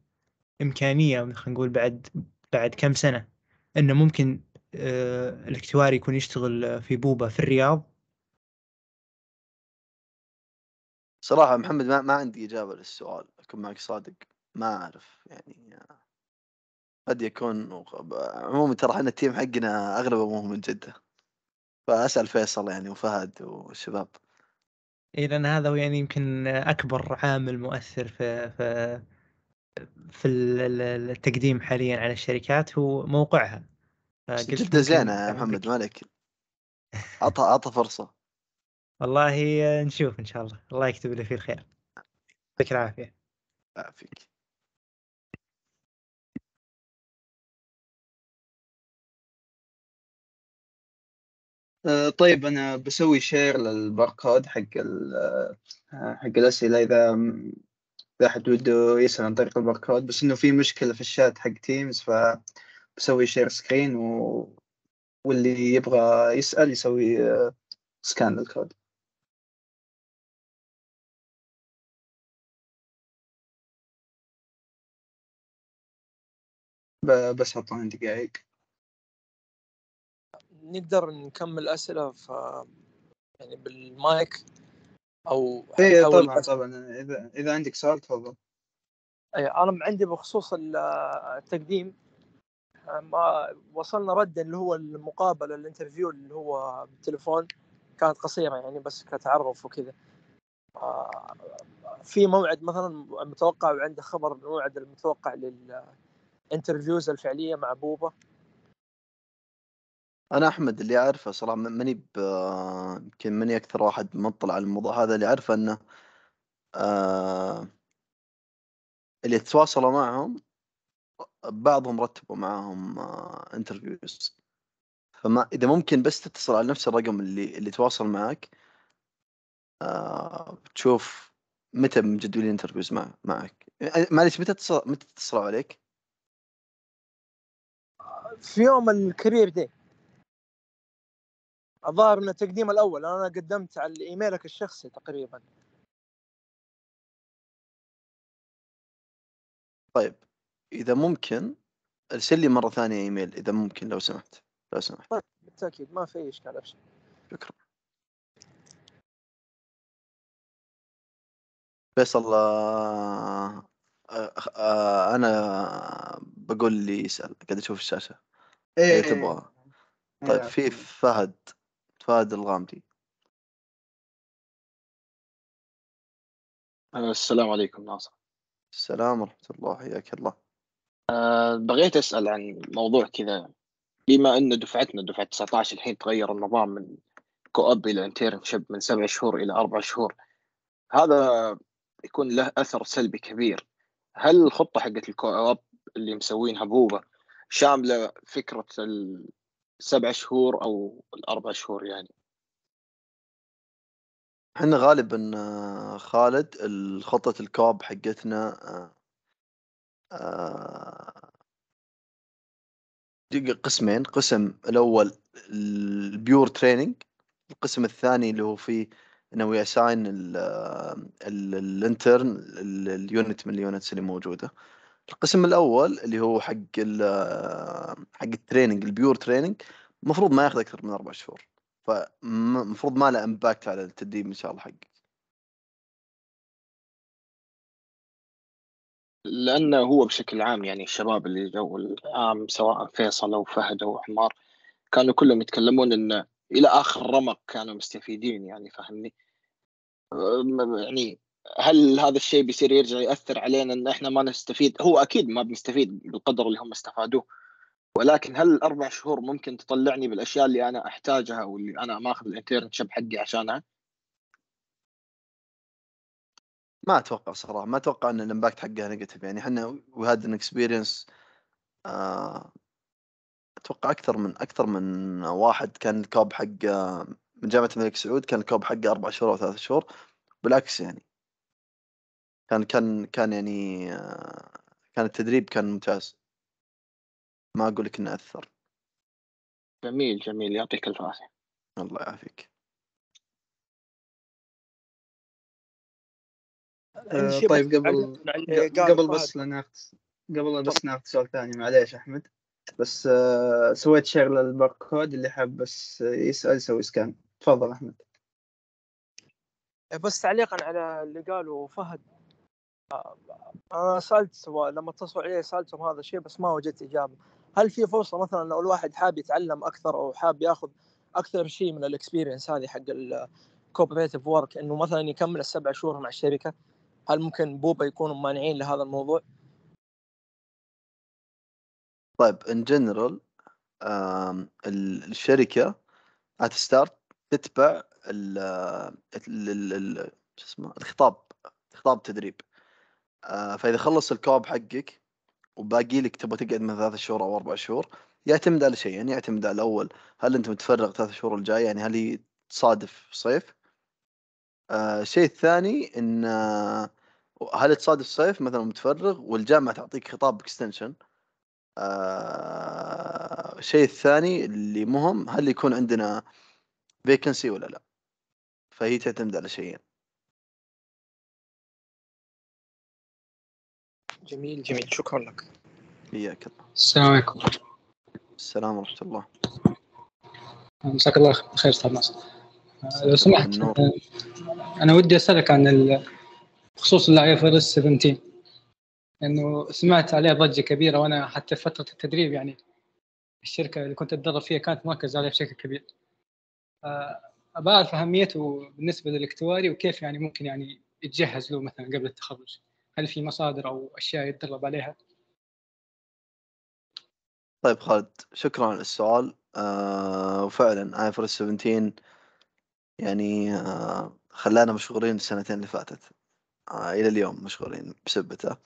إمكانية خلينا نقول بعد بعد كم سنة إنه ممكن آه، الاكتواري يكون يشتغل آه، في بوبا في الرياض صراحة محمد ما, ما عندي إجابة للسؤال أكون معك صادق ما أعرف يعني آه، قد يكون عموما ترى احنا التيم حقنا أغلبه مو من جدة فأسأل فيصل يعني وفهد والشباب اي لان هذا هو يعني يمكن اكبر عامل مؤثر في في في التقديم حاليا على الشركات هو موقعها جده زينه يا محمد مالك [laughs] عطى عطى فرصه والله نشوف ان شاء الله الله يكتب لي فيه الخير يعطيك العافيه يعافيك أه، طيب انا بسوي شير للباركود حق أه، حق الاسئله اذا اذا احد وده يسال عن طريق الباركود بس انه في مشكله في الشات حق تيمز ف بسوي شير سكرين و... واللي يبغى يسال يسوي سكان للكود بس عطوني دقائق نقدر نكمل اسئله ف يعني بالمايك او اي طبعا طبعا اذا اذا عندك سؤال تفضل اي انا عندي بخصوص آه، التقديم ما وصلنا ردا اللي هو المقابله الانترفيو اللي هو بالتليفون كانت قصيره يعني بس كتعرف وكذا آه، في موعد مثلا متوقع وعنده خبر الموعد المتوقع للانترفيوز الفعليه مع بوبا انا احمد اللي اعرفه صراحه ماني يمكن ماني اكثر واحد مطلع على الموضوع هذا اللي اعرفه انه آه اللي تواصلوا معهم بعضهم رتبوا معاهم انترفيوز آه، فما اذا ممكن بس تتصل على نفس الرقم اللي اللي تواصل معك آه، تشوف متى مجدولين انترفيوز مع معك معلش متى اتصل متى اتصلوا عليك؟ في يوم الكارير دي الظاهر ان التقديم الاول انا قدمت على ايميلك الشخصي تقريبا طيب اذا ممكن ارسل لي مره ثانيه ايميل اذا ممكن لو سمحت لو سمحت طيب، بالتاكيد ما في اشكال ابشر شكرا فيصل آه آه انا بقول لي يسال قاعد اشوف الشاشه ايه, إيه، تبغى إيه، إيه، طيب في فهد فهد الغامدي السلام عليكم ناصر السلام ورحمة الله حياك الله أه بغيت اسال عن موضوع كذا بما ان دفعتنا دفعه 19 الحين تغير النظام من كوب الى انترنشيب من سبع شهور الى اربع شهور هذا يكون له اثر سلبي كبير هل الخطه حقت الكوب اللي مسوينها بوبا شامله فكره السبع شهور او الاربع شهور يعني احنا غالبا آه، خالد خطه الكوب حقتنا آه، آه، قسمين قسم الاول البيور تريننج القسم الثاني اللي هو فيه انه وي اساين الانترن اليونت من اليونتس اللي موجوده القسم الاول اللي هو حق آه، حق التريننج البيور تريننج المفروض ما ياخذ اكثر من اربع شهور فمفروض ما له امباكت على التدريب ان شاء الله حقك لانه هو بشكل عام يعني الشباب اللي جو العام سواء فيصل او فهد او حمار كانوا كلهم يتكلمون انه الى اخر رمق كانوا مستفيدين يعني فهمني يعني هل هذا الشيء بيصير يرجع ياثر علينا ان احنا ما نستفيد هو اكيد ما بنستفيد بالقدر اللي هم استفادوه ولكن هل الاربع شهور ممكن تطلعني بالاشياء اللي انا احتاجها واللي انا ماخذ الانترنشب حقي عشانها؟ ما اتوقع صراحه ما اتوقع ان الامباكت حقها نيجاتيف يعني احنا وي هاد ان اكسبيرينس اتوقع اكثر من اكثر من واحد كان الكوب حق من آه، جامعه الملك سعود كان الكوب حقه اربع شهور او ثلاث شهور بالعكس يعني كان كان كان يعني آه، كان التدريب كان ممتاز ما اقول لك انه اثر جميل جميل يعطيك الف عافيه الله يعافيك آه، طيب قبل قبل بس لناخذ قبل بس ناخذ سؤال ثاني معليش احمد بس آه، سويت شير للباركود اللي حاب بس يسال يسوي سكان تفضل احمد بس تعليقا على اللي قاله فهد آه، انا سالت سؤال لما اتصلوا علي سالتهم هذا الشيء بس ما وجدت اجابه هل في فرصه مثلا لو الواحد حاب يتعلم اكثر او حاب ياخذ اكثر شيء من الاكسبيرينس هذه حق الكوبريتيف ورك انه مثلا يكمل السبع شهور مع الشركه هل ممكن بوبا يكونوا مانعين لهذا الموضوع؟ طيب ان جنرال الشركه ات ستارت تتبع ال اسمه الخطاب خطاب التدريب آه، فاذا خلص الكوب حقك وباقي لك تبغى تقعد من ثلاث شهور او اربع شهور يعتمد على شيئين يعني يعتمد على الاول هل انت متفرغ ثلاث شهور الجايه يعني هل هي تصادف صيف الشيء آه، الثاني ان آه، هل تصادف الصيف مثلا متفرغ والجامعه تعطيك خطاب اكستنشن الشيء آه، الثاني اللي مهم هل يكون عندنا فيكنسي ولا لا فهي تعتمد على شيئين جميل جميل شكرا لك اياك الله السلام عليكم السلام ورحمه الله مساك الله خير استاذ ناصر لو سمحت آه، انا ودي اسالك عن بخصوص اللاعب اي 17 انه سمعت عليه ضجه كبيره وانا حتى فتره التدريب يعني الشركه اللي كنت اتدرب فيها كانت مركز عليه بشكل كبير آه، ابى اعرف اهميته بالنسبه للاكتواري وكيف يعني ممكن يعني يتجهز له مثلا قبل التخرج هل في مصادر او اشياء يتدرب عليها؟ طيب خالد شكرا على السؤال آه وفعلا ايفر 17 يعني آه، خلّانا مشغولين السنتين اللي فاتت، آه، إلى اليوم مشغولين بسبته،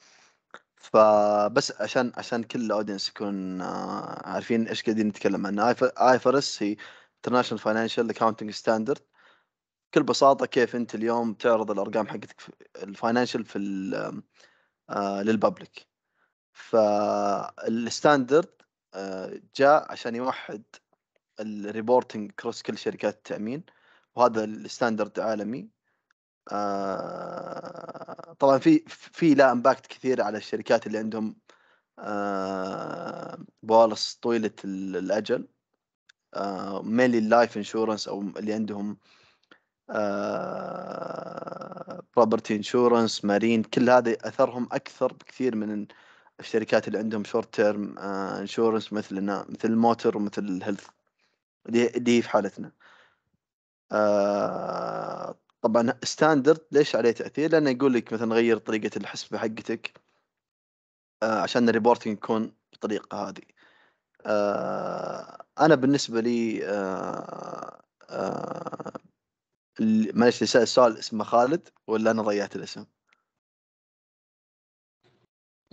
فبس عشان عشان كل الاودينس يكون آه، عارفين إيش قاعدين نتكلم عنه ايفرس هي International Financial Accounting Standard بكل بساطة كيف أنت اليوم تعرض الأرقام حقتك الفاينانشال في ال فالستاندرد جاء عشان يوحّد الريبورتنج كروس كل شركات التأمين. وهذا الستاندرد عالمي آه طبعا في في لا امباكت كثير على الشركات اللي عندهم آه بوالص طويله الاجل آه مينلي اللايف انشورنس او اللي عندهم بروبرتي انشورنس مارين كل هذا اثرهم اكثر بكثير من الشركات اللي عندهم شورت تيرم انشورنس مثلنا مثل الموتر ومثل الهيلث دي, دي في حالتنا آه آه، طبعا ستاندرد ليش عليه تاثير؟ لانه يقول لك مثلا غير طريقه الحسبه حقتك آه، عشان الريبورتنج يكون بالطريقه هذه. آه، انا بالنسبه لي معلش اللي سال السؤال اسمه خالد ولا انا ضيعت الاسم؟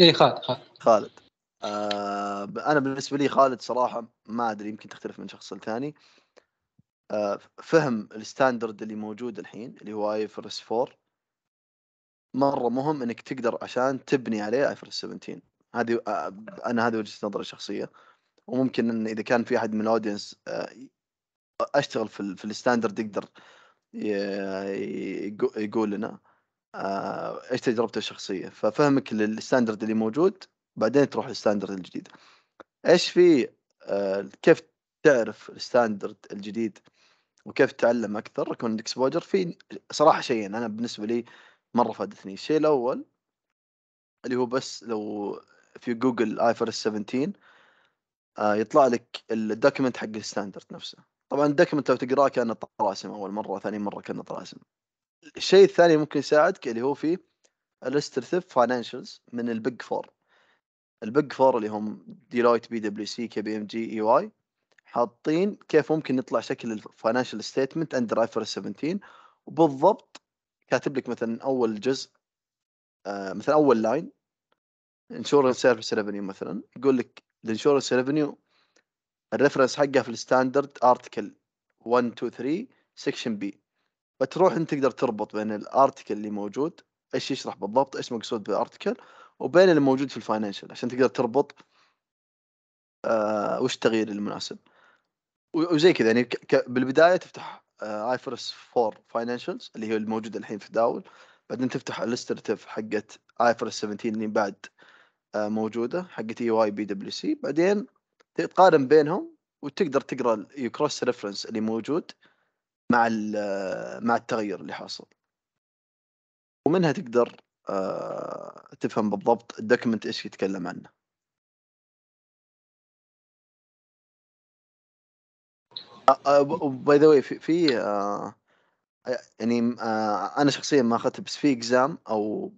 اي خالد خالد خالد انا بالنسبه لي خالد صراحه ما ادري يمكن تختلف من شخص لثاني آه آه، فهم الستاندرد اللي موجود الحين اللي هو ايفرس 4 مره مهم انك تقدر عشان تبني عليه ايفرس 17 هذه آه، انا هذه وجهه نظري الشخصيه وممكن ان اذا كان في احد من الاودينس آه، اشتغل في, في الستاندرد يقدر يقول لنا ايش تجربته الشخصيه ففهمك للستاندرد اللي موجود بعدين تروح للستاندرد الجديد ايش في كيف تعرف الستاندرد الجديد وكيف تتعلم اكثر يكون عندك اكسبوجر في صراحه شيئين انا بالنسبه لي مره فادتني الشيء الاول اللي هو بس لو في جوجل ايفرس 17 آه يطلع لك الدوكيمنت حق الستاندرد نفسه طبعا الدوكيمنت لو تقراه كان طراسم اول مره ثاني مره كان طراسم الشيء الثاني ممكن يساعدك اللي هو في الاسترثيف فاينانشلز من البيج فور البيج فور اللي هم ديلويت بي دبليو سي كي بي ام جي اي واي حاطين كيف ممكن يطلع شكل الفاينانشال ستيتمنت اندر اي 17 وبالضبط كاتب لك مثلا اول جزء آه مثلا اول لاين انشورنس سيرفيس ريفينيو مثلا يقول لك الانشورنس ريفينيو الريفرنس حقه في الستاندرد ارتكل 1 2 3 سكشن بي فتروح انت تقدر تربط بين الارتكل اللي موجود ايش يشرح بالضبط ايش مقصود بالارتكل وبين اللي موجود في الفاينانشال عشان تقدر تربط آه وش التغيير المناسب وزي كذا يعني ك... بالبدايه تفتح ايفرس 4 فاينانشلز اللي هي الموجوده الحين في داول بعدين تفتح الاسترتيف حقت ايفرس 17 اللي بعد آه، موجوده حقت اي واي بي دبليو سي بعدين تقارن بينهم وتقدر تقرا الكروس ريفرنس اللي موجود مع آه، مع التغير اللي حاصل ومنها تقدر آه، تفهم بالضبط الدوكمنت ايش يتكلم عنه باي ذا واي في آه،, آه يعني آه انا شخصيا ما اخذت بس في اكزام او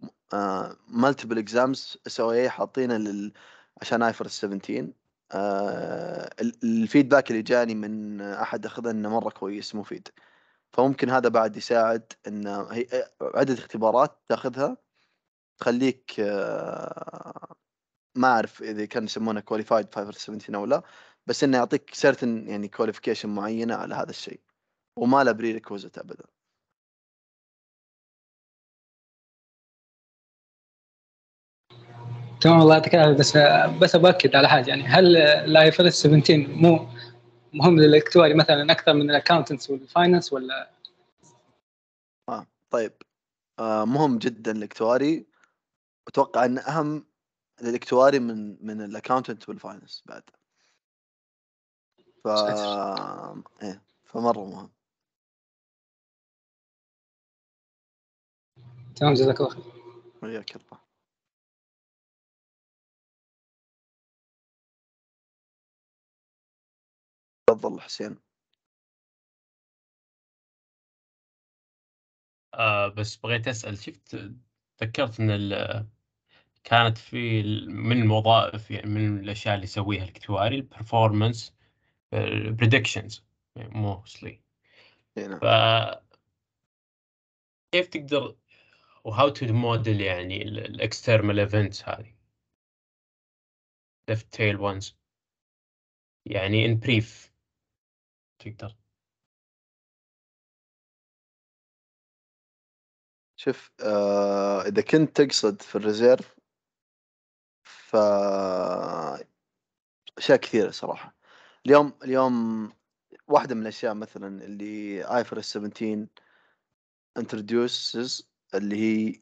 مالتيبل اكزامز اس او اي حاطينه لل عشان ايفر 17 آه، الفيدباك اللي جاني من احد اخذه انه مره كويس مفيد فممكن هذا بعد يساعد ان هي آه، عده اختبارات تاخذها تخليك ما اعرف اذا كان يسمونها كواليفايد 517 او لا بس انه يعطيك سيرتن يعني كواليفيكيشن معينه على هذا الشيء وما له بري ريكوزيت ابدا تمام الله يعطيك العافيه بس بس باكد على حاجه يعني هل الاي 17 مو مهم للاكتواري مثلا اكثر من الاكونتنس والفاينانس ولا آه طيب آه مهم جدا الاكتواري اتوقع ان اهم للاكتواري من من الاكونتنت والفاينانس بعد ف إيه فمره مهم تمام جزاك الله خير حياك الله تفضل حسين آه بس بغيت اسال شفت تذكرت ان كانت في من الوظائف يعني من الاشياء اللي يسويها الكتواري البرفورمانس Uh, predictions mostly هنا. ف كيف تقدر وهاو تو موديل يعني الاكسترنال ايفنتس هذه ليفت تيل وانز يعني ان بريف تقدر شوف آه اذا كنت تقصد في الريزيرف ف اشياء كثيره صراحه اليوم اليوم واحدة من الأشياء مثلا اللي آيفر 17 introduces اللي هي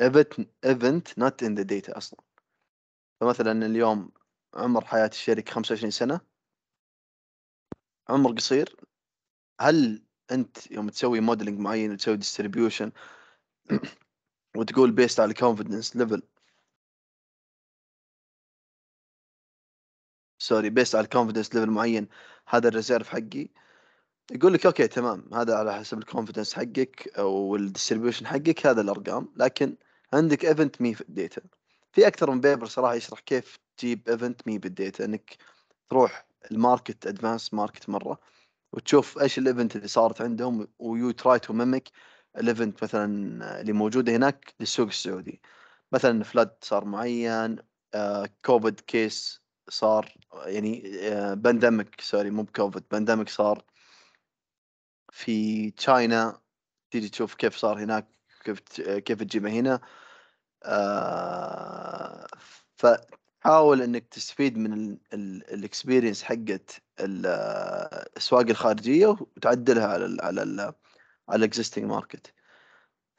ايفنت ايفنت نوت ان ذا داتا اصلا فمثلا اليوم عمر حياة الشركة 25 سنة عمر قصير هل انت يوم تسوي موديلنج معين وتسوي ديستريبيوشن [clears throat] وتقول بيست على الكونفدنس ليفل سوري بيس على الكونفدنس ليفل معين هذا الريزيرف حقي يقول لك اوكي تمام هذا على حسب الكونفدنس حقك او الديستريبيوشن حقك هذا الارقام لكن عندك ايفنت مي في الديتا في اكثر من بيبر صراحه يشرح كيف تجيب ايفنت مي بالديتا انك تروح الماركت ادفانس ماركت مره وتشوف ايش الايفنت اللي صارت عندهم ويو تراي تو ميميك الايفنت مثلا اللي موجوده هناك للسوق السعودي مثلا فلاد صار معين كوفيد آه، كيس صار يعني بانديميك آه، سوري مو بكوفيد بانديميك صار في تشاينا تيجي تشوف كيف صار هناك كيف آه، كيف تجيبه هنا آه، فحاول انك تستفيد من الاكسبيرينس حقت الاسواق الخارجيه وتعدلها على الـ على الـ على الاكزيستنج ماركت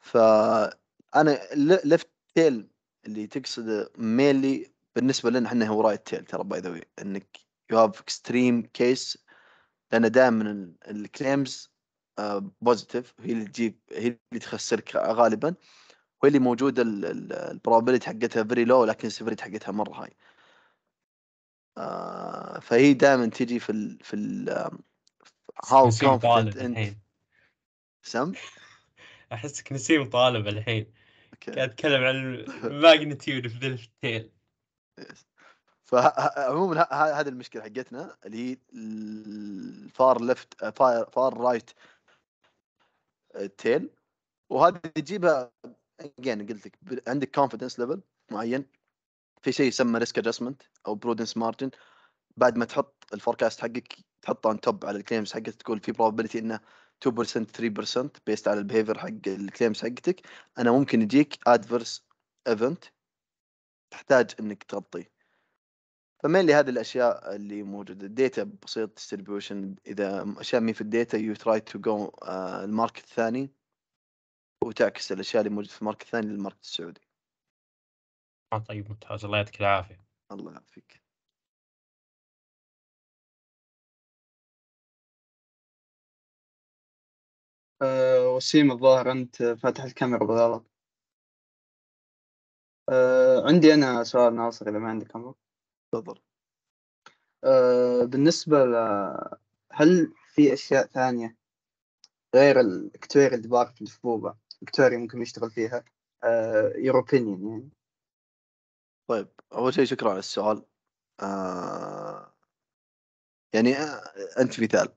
فانا لفت تيل اللي تقصده ميلي بالنسبه لنا احنا هو رايت تيل ترى باي ذا وي انك يو هاف اكستريم كيس لان دائما الكليمز بوزيتيف آه، هي اللي تجيب هي اللي تخسرك غالبا وهي اللي موجوده البروبابيلتي حقتها فيري لو لكن السيفريتي حقتها مره هاي آه، فهي دائما تجي في الـ في ال هاو كونفدنت انت سم احسك نسيم طالب الحين قاعد اتكلم عن الماجنتيود في ذا فعموما هذه المشكله حقتنا اللي هي الفار ليفت فار, رايت تيل وهذه تجيبها اجين قلت لك عندك كونفدنس ليفل معين في شيء يسمى ريسك ادجستمنت او برودنس مارجن بعد ما تحط الفوركاست حقك تحطه اون توب على الكليمز حقك تقول في بروبابيلتي انه 2% 3% بيست على البيهيفير حق الكليمز حقتك انا ممكن يجيك ادفرس ايفنت تحتاج انك تغطيه فمين هذه الاشياء اللي موجوده الداتا بسيط ديستريبيوشن اذا اشياء مين في الداتا يو تراي تو جو الماركت الثاني وتعكس الاشياء اللي موجوده في الماركت الثاني للماركت السعودي. اه طيب ممتاز الله يعطيك العافيه. الله يعافيك. آه، وسيم الظاهر انت فاتح الكاميرا بالغلط. آه عندي انا سؤال ناصر اذا ما عندك امر تفضل آه بالنسبه ل هل في اشياء ثانيه غير الاكتويري اللي باقي في الفبوبه اكتويري ممكن يشتغل فيها آه يعني طيب اول شيء شكرا على السؤال آه يعني آه انت مثال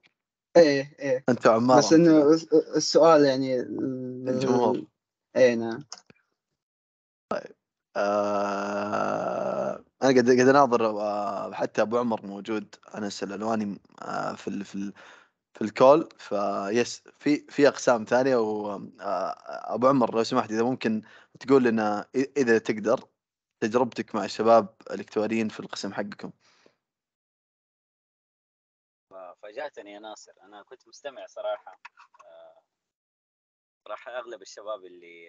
ايه ايه انت عمار بس انه السؤال يعني الجمهور ايه نعم طيب آه، انا قاعد قد اناظر آه، حتى ابو عمر موجود انس الالواني آه، في ال في ال في الكول فيس في في اقسام ثانيه وابو عمر لو سمحت اذا ممكن تقول لنا اذا تقدر تجربتك مع الشباب الاكتواريين في القسم حقكم فاجاتني يا ناصر انا كنت مستمع صراحه صراحه اغلب الشباب اللي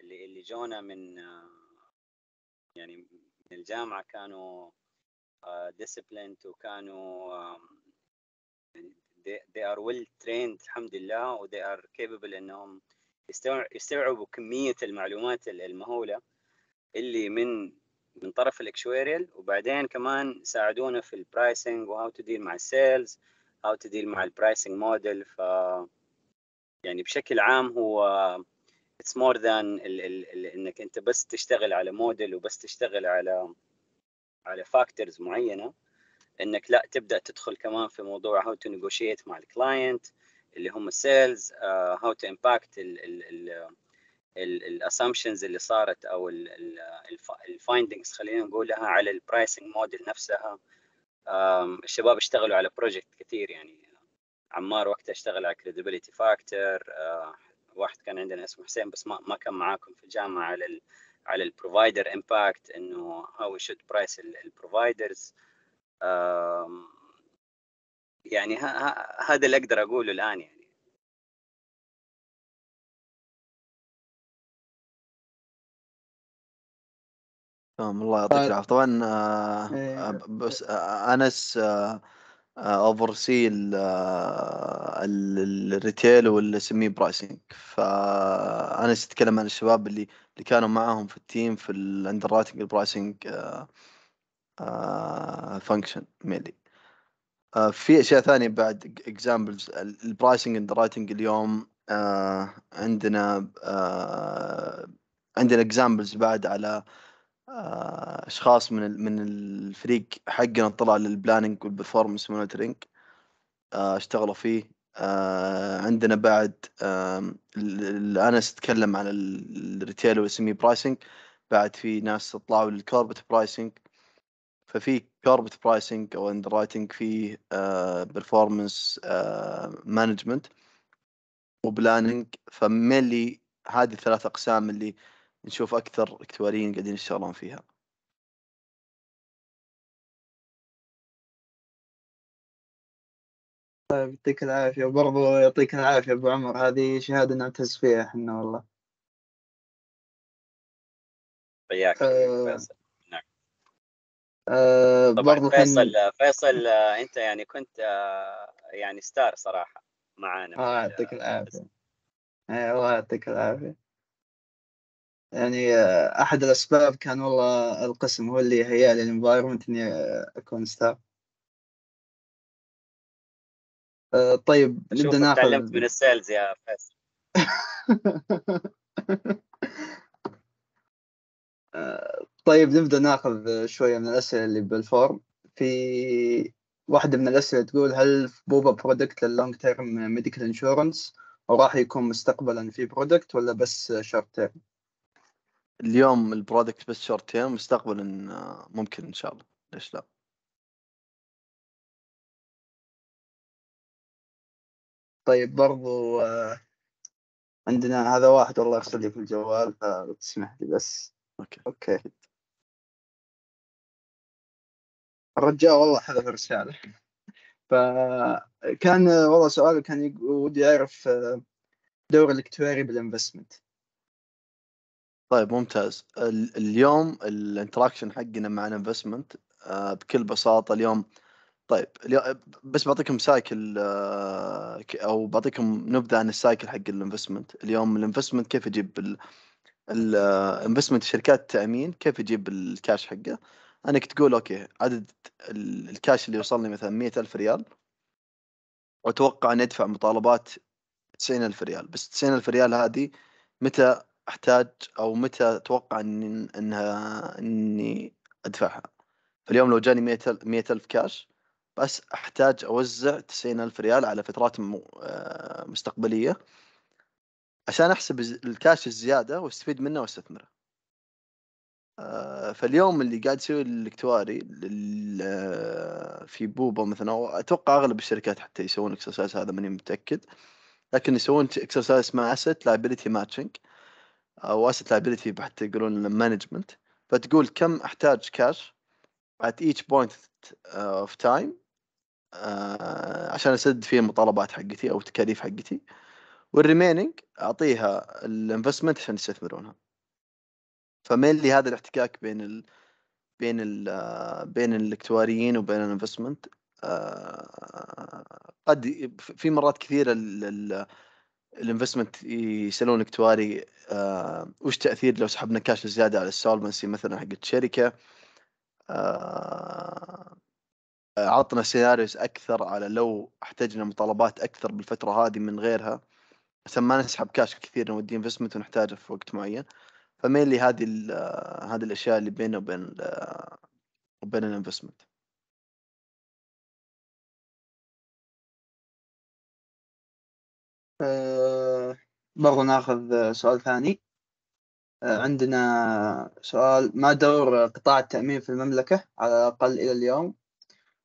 اللي اللي جونا من يعني من الجامعه كانوا ديسيبليند آه، وكانوا they, are well trained الحمد لله و they are capable انهم يستوعبوا كميه المعلومات المهوله اللي من من طرف الاكشويريال وبعدين كمان ساعدونا في البرايسنج وهاو ديل مع السيلز هاو ديل مع البرايسنج موديل ف يعني بشكل عام هو اتس مور ذان انك انت بس تشتغل على موديل وبس تشتغل على على فاكتورز معينه انك لا تبدا تدخل كمان في موضوع هاو تو نيغوشيت مع الكلاينت اللي هم السيلز هاو تو امباكت الاسامبشنز اللي صارت او الفايندنجز خلينا نقولها على البرايسنج موديل نفسها um, الشباب اشتغلوا على بروجكت كثير يعني عمار وقتها اشتغل على كريديبيليتي فاكتور واحد كان عندنا اسمه حسين بس ما, ما كان معاكم في الجامعه على ال على البروفايدر امباكت انه هاو شود برايس البروفايدرز يعني هذا اللي اقدر اقوله الان يعني الله يعطيك طيب. العافيه طبعا آه إيه. بس آه،, آه انس آه اوفرسي آه، الريتيل آه، واللي اسميه برايسنج فانا اتكلم عن الشباب اللي اللي كانوا معاهم في التيم في الاندر رايتنج البرايسنج فانكشن ميلي في اشياء ثانيه بعد اكزامبلز البرايسنج اندر رايتنج اليوم آه، عندنا عندنا اكزامبلز بعد على آه، اشخاص من من الفريق حقنا طلع للبلاننج والبرفورمنس مونيتورنج اشتغلوا فيه آه، عندنا بعد انس تكلم عن الريتيل والسمي برايسنج بعد في ناس طلعوا للكوربت برايسنج ففي كوربت برايسنج او اندر رايتنج في برفورمنس مانجمنت وبلاننج فملي هذه الثلاث اقسام اللي نشوف اكثر اكتواريين قاعدين يشتغلون فيها طيب يعطيك العافية وبرضه يعطيك العافية أبو عمر هذه شهادة نعتز فيها احنا والله حياك طبعا آه، فيصل نعم آه، فيصل فيصل آه، أنت يعني كنت يعني ستار صراحة معانا إيه، الله يعطيك العافية الله يعطيك العافية يعني آه، احد الاسباب كان والله القسم هو اللي هيئ لي الانفايرمنت اني آه، اكون ستار آه، طيب نبدا ناخذ تعلمت من السيلز يا فيصل [laughs] طيب نبدا ناخذ شويه من الاسئله اللي بالفورم في واحده من الاسئله تقول هل بوبا برودكت لللونج تيرم ميديكال انشورنس وراح يكون مستقبلا في برودكت ولا بس شورت تيرم؟ اليوم البرودكت بس شورت تيرم مستقبلا آه، ممكن ان شاء الله ليش لا طيب برضو آه، عندنا هذا واحد والله يرسل لي في الجوال تسمح آه، لي بس اوكي اوكي الرجال والله حذف الرسالة فكان والله سؤاله كان ودي أعرف دور الاكتواري بالانفستمنت طيب ممتاز اليوم الانتراكشن حقنا مع الانفستمنت آه، بكل بساطه اليوم طيب بس بعطيكم سايكل آه، او بعطيكم نبذه عن السايكل حق الانفستمنت اليوم الانفستمنت كيف يجيب الانفستمنت آه، شركات التامين كيف يجيب الكاش حقه انك تقول اوكي عدد الكاش اللي وصلني مثلا مئة ألف ريال واتوقع ان ادفع مطالبات 90 ألف ريال بس 90 ألف ريال هذه متى احتاج او متى اتوقع ان انها اني ادفعها فاليوم لو جاني 100000 مية ألف كاش بس احتاج اوزع 90000 ريال على فترات آه، مستقبليه عشان احسب الكاش الزياده واستفيد منه واستثمره آه، فاليوم اللي قاعد يسوي الاكتواري آه، في بوبا مثلا او اتوقع اغلب الشركات حتى يسوون اكسرسايز هذا ماني متاكد لكن يسوون اكسرسايز اسمه اسيت لايبيليتي ماتشنج او اسيت لايبيلتي بحتى يقولون مانجمنت فتقول كم احتاج كاش at each point of time آه، عشان اسدد فيه المطالبات حقتي او التكاليف حقتي والريميننج اعطيها الانفستمنت عشان يستثمرونها فمينلي هذا الاحتكاك بين الـ بين الـ آه، بين الاكتواريين وبين الانفستمنت آه، قد في مرات كثيره الانفستمنت يسالونك تواري آه وش تاثير لو سحبنا كاش زياده على السولفنسي مثلا حق الشركه آه عطنا سيناريوز اكثر على لو احتجنا مطالبات اكثر بالفتره هذه من غيرها عشان ما نسحب كاش كثير نودي انفستمنت ونحتاجه في وقت معين لي هذه آه، هذه الاشياء اللي بيننا وبين آه، وبين الانفستمنت آه، برضه ناخذ سؤال ثاني آه، عندنا سؤال ما دور قطاع التأمين في المملكة على الأقل إلى اليوم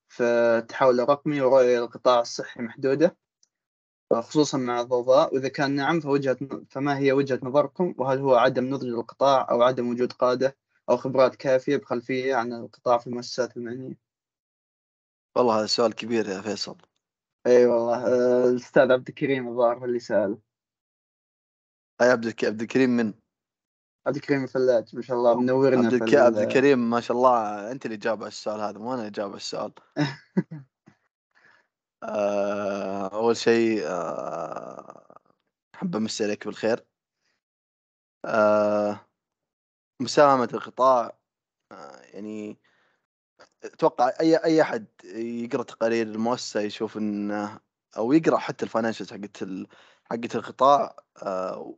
في التحول الرقمي ورؤية القطاع الصحي محدودة خصوصا مع الضوضاء وإذا كان نعم فوجهة فما هي وجهة نظركم وهل هو عدم نضج القطاع أو عدم وجود قادة أو خبرات كافية بخلفية عن القطاع في المؤسسات المعنية؟ والله هذا سؤال كبير يا فيصل اي والله الاستاذ آه، عبد الكريم الظاهر اللي سال اي عبد عبد الكريم من؟ عبد الكريم الفلاج ما شاء الله منورنا عبد, الك... عبد الكريم ما شاء الله انت اللي جاب على السؤال هذا مو انا اللي جاب على السؤال [laughs] آه اول شيء آه، احب آه امسي عليك بالخير آه مساهمة القطاع آه يعني اتوقع اي اي احد يقرا تقارير المؤسسه يشوف انه او يقرا حتى الفاينانشز حقت حقت القطاع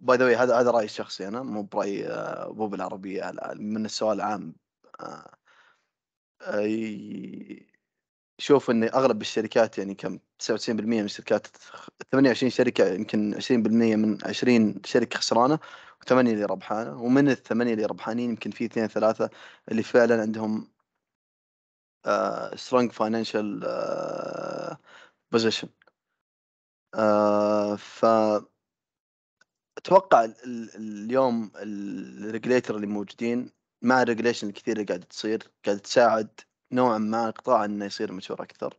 باي آه، ذا هذا هذا رايي الشخصي انا مو براي آه، مو بالعربيه من السؤال العام آه، يشوف ان اغلب الشركات يعني كم 99% من الشركات 28 شركه يمكن 20% من 20 شركه خسرانه وثمانيه اللي ربحانه ومن الثمانيه اللي ربحانين يمكن في اثنين ثلاثه اللي فعلا عندهم سترونج فاينانشال بوزيشن ف اتوقع اليوم الريجليتر اللي موجودين مع الريجليشن الكثير اللي قاعده تصير قاعده تساعد نوعا ما القطاع انه يصير مشهور اكثر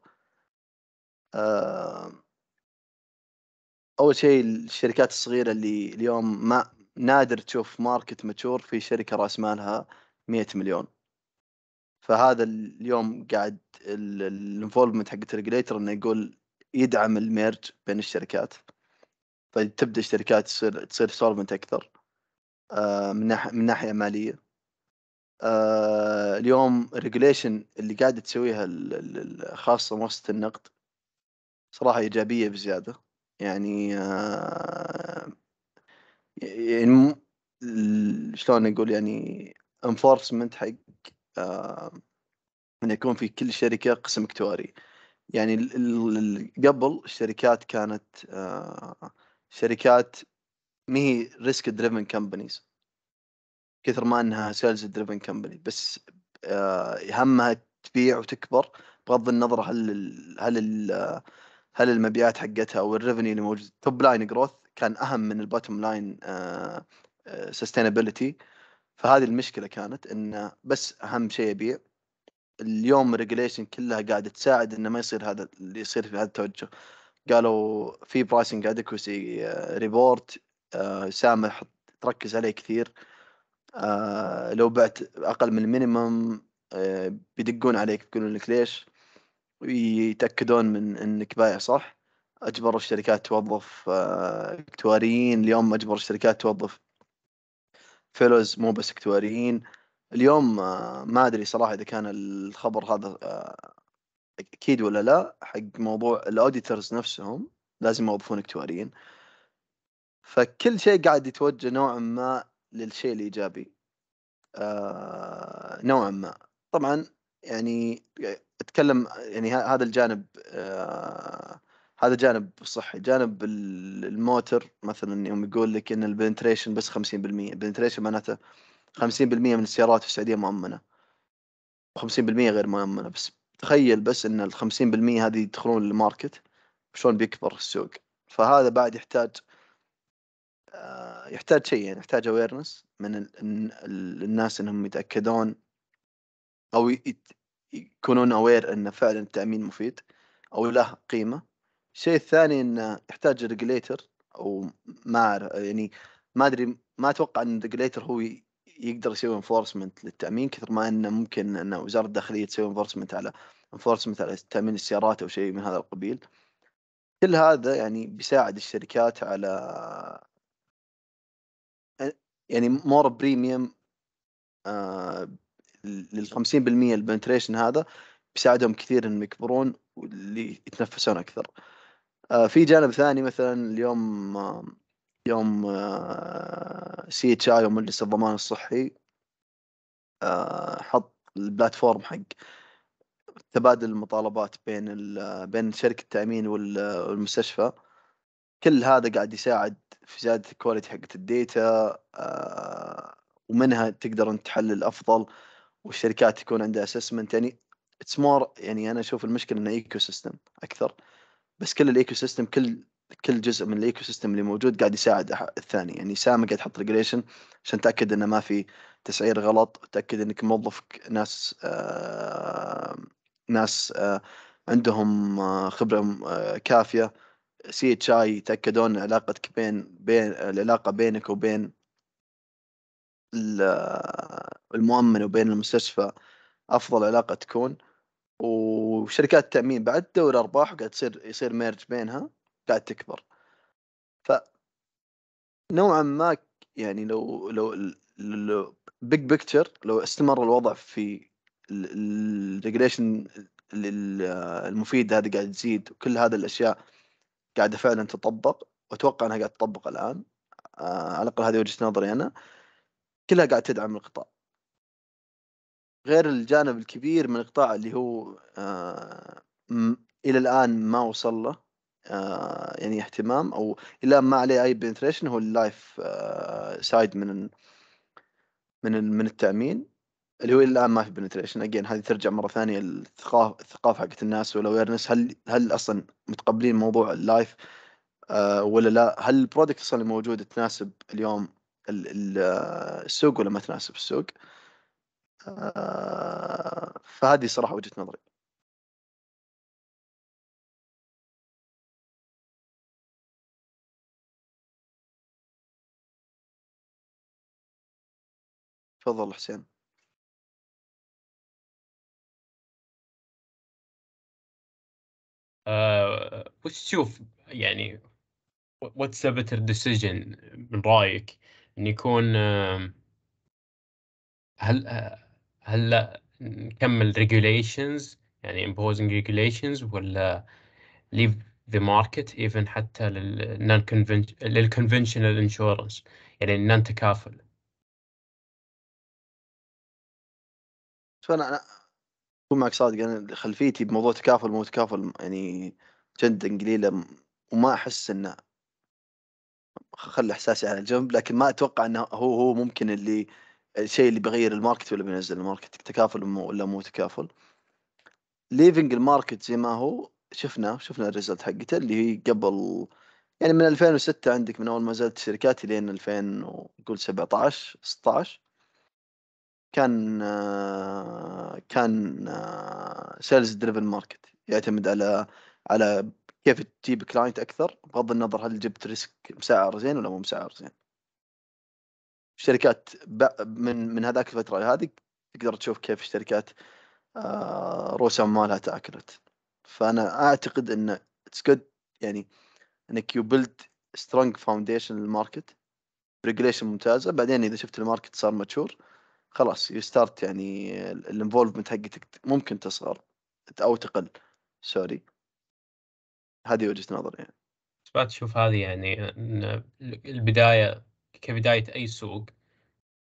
آه، اول شيء الشركات الصغيره اللي اليوم ما نادر تشوف ماركت ماتشور في شركه راس مالها 100 مليون فهذا اليوم قاعد الانفولفمنت حق الريجليتر انه يقول يدعم الميرج بين الشركات فتبدا الشركات تصير تصير سولفنت اكثر آه، من ناحيه من ناحيه ماليه آه، اليوم الريجليشن اللي قاعده تسويها خاصه مؤسسه النقد صراحه ايجابيه بزياده يعني آه، يعني شلون اقول يعني انفورسمنت حق انه يكون في كل شركة قسم اكتواري يعني قبل الشركات كانت آه، شركات هي ريسك دريفن كمبانيز كثر ما انها سيلز دريفن كمباني بس آه، همها تبيع وتكبر بغض النظر هل الـ هل الـ هل المبيعات حقتها او الريفنيو اللي موجود توب لاين جروث كان اهم من الباتم لاين سستينابيلتي آه, آه، فهذه المشكله كانت ان بس اهم شيء يبيع اليوم ريجليشن كلها قاعده تساعد انه ما يصير هذا اللي يصير في هذا التوجه قالوا في برايسنج ادكوسي ريبورت سامح تركز عليه كثير آه، لو بعت اقل من المينيمم آه، بيدقون عليك يقولون لك ليش ويتاكدون من انك بايع صح اجبروا الشركات توظف آه، اكتواريين اليوم اجبروا الشركات توظف فيلوز مو بس اكتواريين اليوم آه، ما ادري صراحه اذا كان الخبر هذا آه، اكيد ولا لا حق موضوع الاوديترز نفسهم لازم يوظفون اكتواريين فكل شيء قاعد يتوجه نوعا ما للشيء الايجابي آه، نوعا ما طبعا يعني اتكلم يعني هذا الجانب آه هذا جانب صحي جانب الموتر مثلا يوم يقول لك ان البنتريشن بس 50% البنتريشن معناته 50% من السيارات في السعوديه مؤمنه و 50% غير مؤمنه بس تخيل بس ان ال 50% هذه يدخلون الماركت شلون بيكبر السوق فهذا بعد يحتاج آه، يحتاج شيء يعني يحتاج اويرنس من الناس انهم يتاكدون او يكونون اوير ان فعلا التامين مفيد او له قيمه الشيء الثاني انه يحتاج ريجليتر او ما يعني ما ادري ما اتوقع ان ريجليتر هو يقدر يسوي انفورسمنت للتامين كثر ما انه ممكن ان وزاره الداخليه تسوي انفورسمنت على انفورسمنت على تامين السيارات او شيء من هذا القبيل كل هذا يعني بيساعد الشركات على يعني مور بريميوم آه، لل 50% البنتريشن هذا بيساعدهم كثير انهم يكبرون واللي يتنفسون اكثر. آه، في جانب ثاني مثلا اليوم آه، يوم سي آه، اتش اي ومجلس الضمان الصحي حط البلاتفورم حق تبادل المطالبات بين بين شركه التامين والمستشفى كل هذا قاعد يساعد في زياده الكواليتي حقت الديتا ومنها تقدر انت تحلل افضل والشركات يكون عندها اسسمنت يعني اتس مور يعني انا اشوف المشكله انه ايكو سيستم اكثر بس كل الايكو سيستم كل كل جزء من الايكو سيستم اللي موجود قاعد يساعد الثاني يعني سام قاعد يحط ريجليشن عشان تاكد انه ما في تسعير غلط تاكد انك موظفك ناس آه ناس آه عندهم آه خبره آه كافيه سي اتش اي يتاكدون علاقتك بين بين العلاقه بينك وبين المؤمن وبين المستشفى افضل علاقه تكون وشركات التامين بعد تدور ارباح وقاعد تصير يصير ميرج بينها قاعد تكبر ف نوعا ما يعني لو لو, لو بيج بيكتشر لو استمر الوضع في الريجليشن المفيده هذه قاعد تزيد وكل هذه الاشياء قاعده فعلا تطبق واتوقع انها قاعد تطبق الان آه، على الاقل هذه وجهه نظري انا كلها قاعد تدعم القطاع غير الجانب الكبير من القطاع اللي هو آه الى الان ما وصل له آه يعني اهتمام او الى ما عليه اي بنتريشن هو اللايف آه سايد من من من التامين اللي هو الى الان ما في بنتريشن اجين هذه ترجع مره ثانيه الثقافه الثقافه حقت الناس والاويرنس هل هل اصلا متقبلين موضوع اللايف آه، ولا لا هل البرودكت اصلا اللي موجود تناسب اليوم آه، السوق ولا ما تناسب السوق آه آه، فهذه صراحه وجهه نظري تفضل حسين أه وش تشوف يعني واتس better ديسيجن من رايك ان يكون هل آه، هلا نكمل regulations يعني imposing regulations ولا leave the market even حتى لل non لل conventional insurance يعني non تكافل فانا انا اكون معك صادق انا خلفيتي بموضوع تكافل مو تكافل يعني جدا قليله وما احس انه خلي احساسي على جنب لكن ما اتوقع انه هو هو ممكن اللي الشيء اللي بيغير الماركت ولا بينزل الماركت تكافل ولا مو تكافل ليفنج الماركت زي ما هو شفنا شفنا الريزلت حقته اللي هي قبل يعني من 2006 عندك من اول ما زادت الشركات لين 17 16 كان كان سيلز دريفن ماركت يعتمد على على كيف تجيب كلاينت اكثر بغض النظر هل جبت ريسك مسعر زين ولا مو مسعر زين الشركات من من هذاك الفتره هذه تقدر تشوف كيف الشركات آه، رؤوس اموالها تاكلت فانا اعتقد ان اتس جود يعني انك يو بيلد سترونج فاونديشن للماركت ريجليشن ممتازه بعدين اذا شفت الماركت صار ماتشور خلاص يو ستارت يعني الانفولفمنت حقتك ممكن تصغر او تقل سوري هذه وجهه نظري يعني. تشوف هذه يعني البدايه كبداية أي سوق